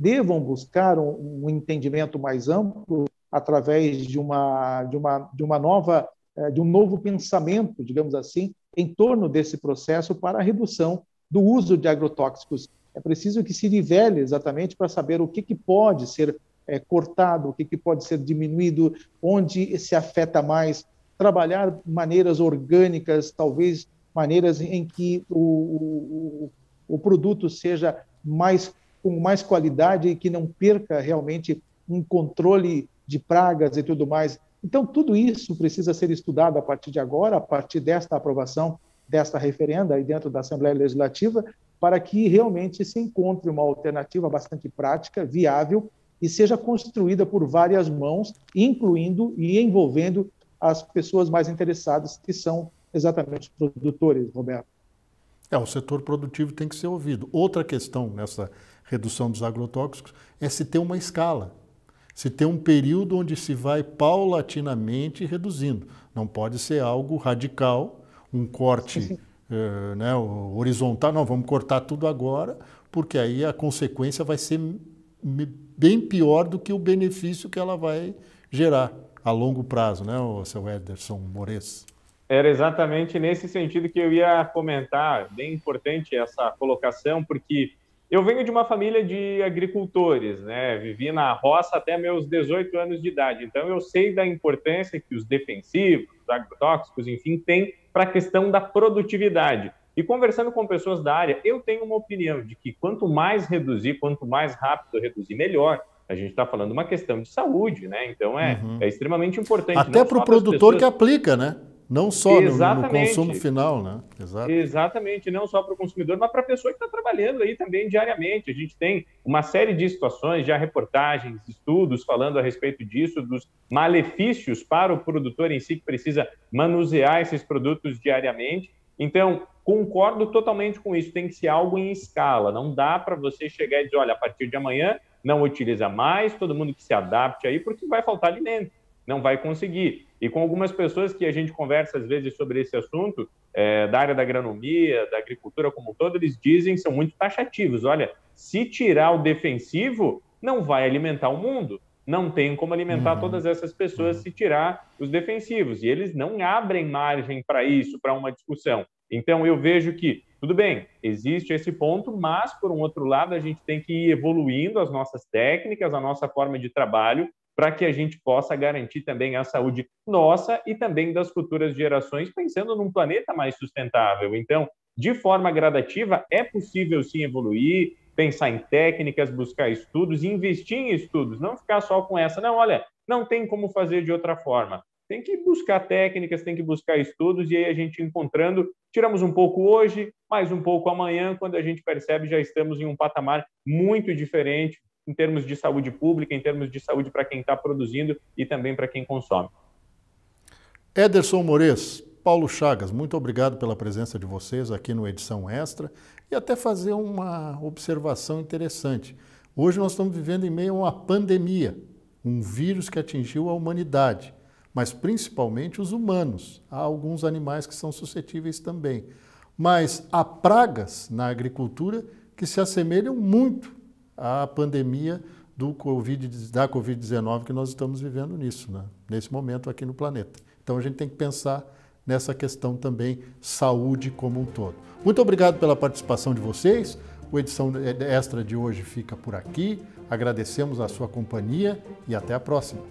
devam buscar um, um entendimento mais amplo através de uma, de uma, de uma nova eh, de um novo pensamento, digamos assim, em torno desse processo para a redução do uso de agrotóxicos. É preciso que se nivele exatamente para saber o que, que pode ser é, cortado, o que, que pode ser diminuído, onde se afeta mais, trabalhar maneiras orgânicas, talvez maneiras em que o, o, o produto seja mais com mais qualidade e que não perca realmente um controle de pragas e tudo mais. Então, tudo isso precisa ser estudado a partir de agora, a partir desta aprovação desta referenda e dentro da Assembleia Legislativa, para que realmente se encontre uma alternativa bastante prática, viável e seja construída por várias mãos, incluindo e envolvendo as pessoas mais interessadas, que são exatamente os produtores, Roberto. É, o setor produtivo tem que ser ouvido. Outra questão nessa redução dos agrotóxicos, é se ter uma escala, se ter um período onde se vai paulatinamente reduzindo. Não pode ser algo radical, um corte eh, né, horizontal, não, vamos cortar tudo agora, porque aí a consequência vai ser bem pior do que o benefício que ela vai gerar a longo prazo, né, o seu Ederson Mores? Era exatamente nesse sentido que eu ia comentar, bem importante essa colocação, porque eu venho de uma família de agricultores, né? Vivi na roça até meus 18 anos de idade, então eu sei da importância que os defensivos, os agrotóxicos, enfim, têm para a questão da produtividade. E conversando com pessoas da área, eu tenho uma opinião de que quanto mais reduzir, quanto mais rápido reduzir, melhor. A gente está falando uma questão de saúde, né? Então é, uhum. é extremamente importante. Até para o produtor pessoas... que aplica, né? Não só no, no, consumo final, né? Exato. Exatamente, não só para o consumidor, mas para a pessoa que está trabalhando aí também diariamente. A gente tem uma série de situações, já reportagens, estudos falando a respeito disso, dos malefícios para o produtor em si, que precisa manusear esses produtos diariamente. Então, concordo totalmente com isso, tem que ser algo em escala, não dá para você chegar e dizer, olha, a partir de amanhã não utiliza mais, todo mundo que se adapte aí, porque vai faltar alimento não vai conseguir. E com algumas pessoas que a gente conversa às vezes sobre esse assunto, é, da área da agronomia, da agricultura como um todo, eles dizem são muito taxativos. Olha, se tirar o defensivo, não vai alimentar o mundo. Não tem como alimentar uhum. todas essas pessoas se tirar os defensivos. E eles não abrem margem para isso, para uma discussão. Então, eu vejo que, tudo bem, existe esse ponto, mas, por um outro lado, a gente tem que ir evoluindo as nossas técnicas, a nossa forma de trabalho, para que a gente possa garantir também a saúde nossa e também das futuras gerações, pensando num planeta mais sustentável. Então, de forma gradativa, é possível sim evoluir, pensar em técnicas, buscar estudos, investir em estudos, não ficar só com essa, não, olha, não tem como fazer de outra forma. Tem que buscar técnicas, tem que buscar estudos, e aí a gente encontrando, tiramos um pouco hoje, mais um pouco amanhã, quando a gente percebe já estamos em um patamar muito diferente, em termos de saúde pública, em termos de saúde para quem está produzindo e também para quem consome. Ederson Mores, Paulo Chagas, muito obrigado pela presença de vocês aqui no Edição Extra e até fazer uma observação interessante. Hoje nós estamos vivendo em meio a uma pandemia, um vírus que atingiu a humanidade, mas principalmente os humanos. Há alguns animais que são suscetíveis também. Mas há pragas na agricultura que se assemelham muito a pandemia COVID, da Covid-19 que nós estamos vivendo nisso, né? nesse momento aqui no planeta. Então a gente tem que pensar nessa questão também saúde como um todo. Muito obrigado pela participação de vocês. O edição extra de hoje fica por aqui. Agradecemos a sua companhia e até a próxima.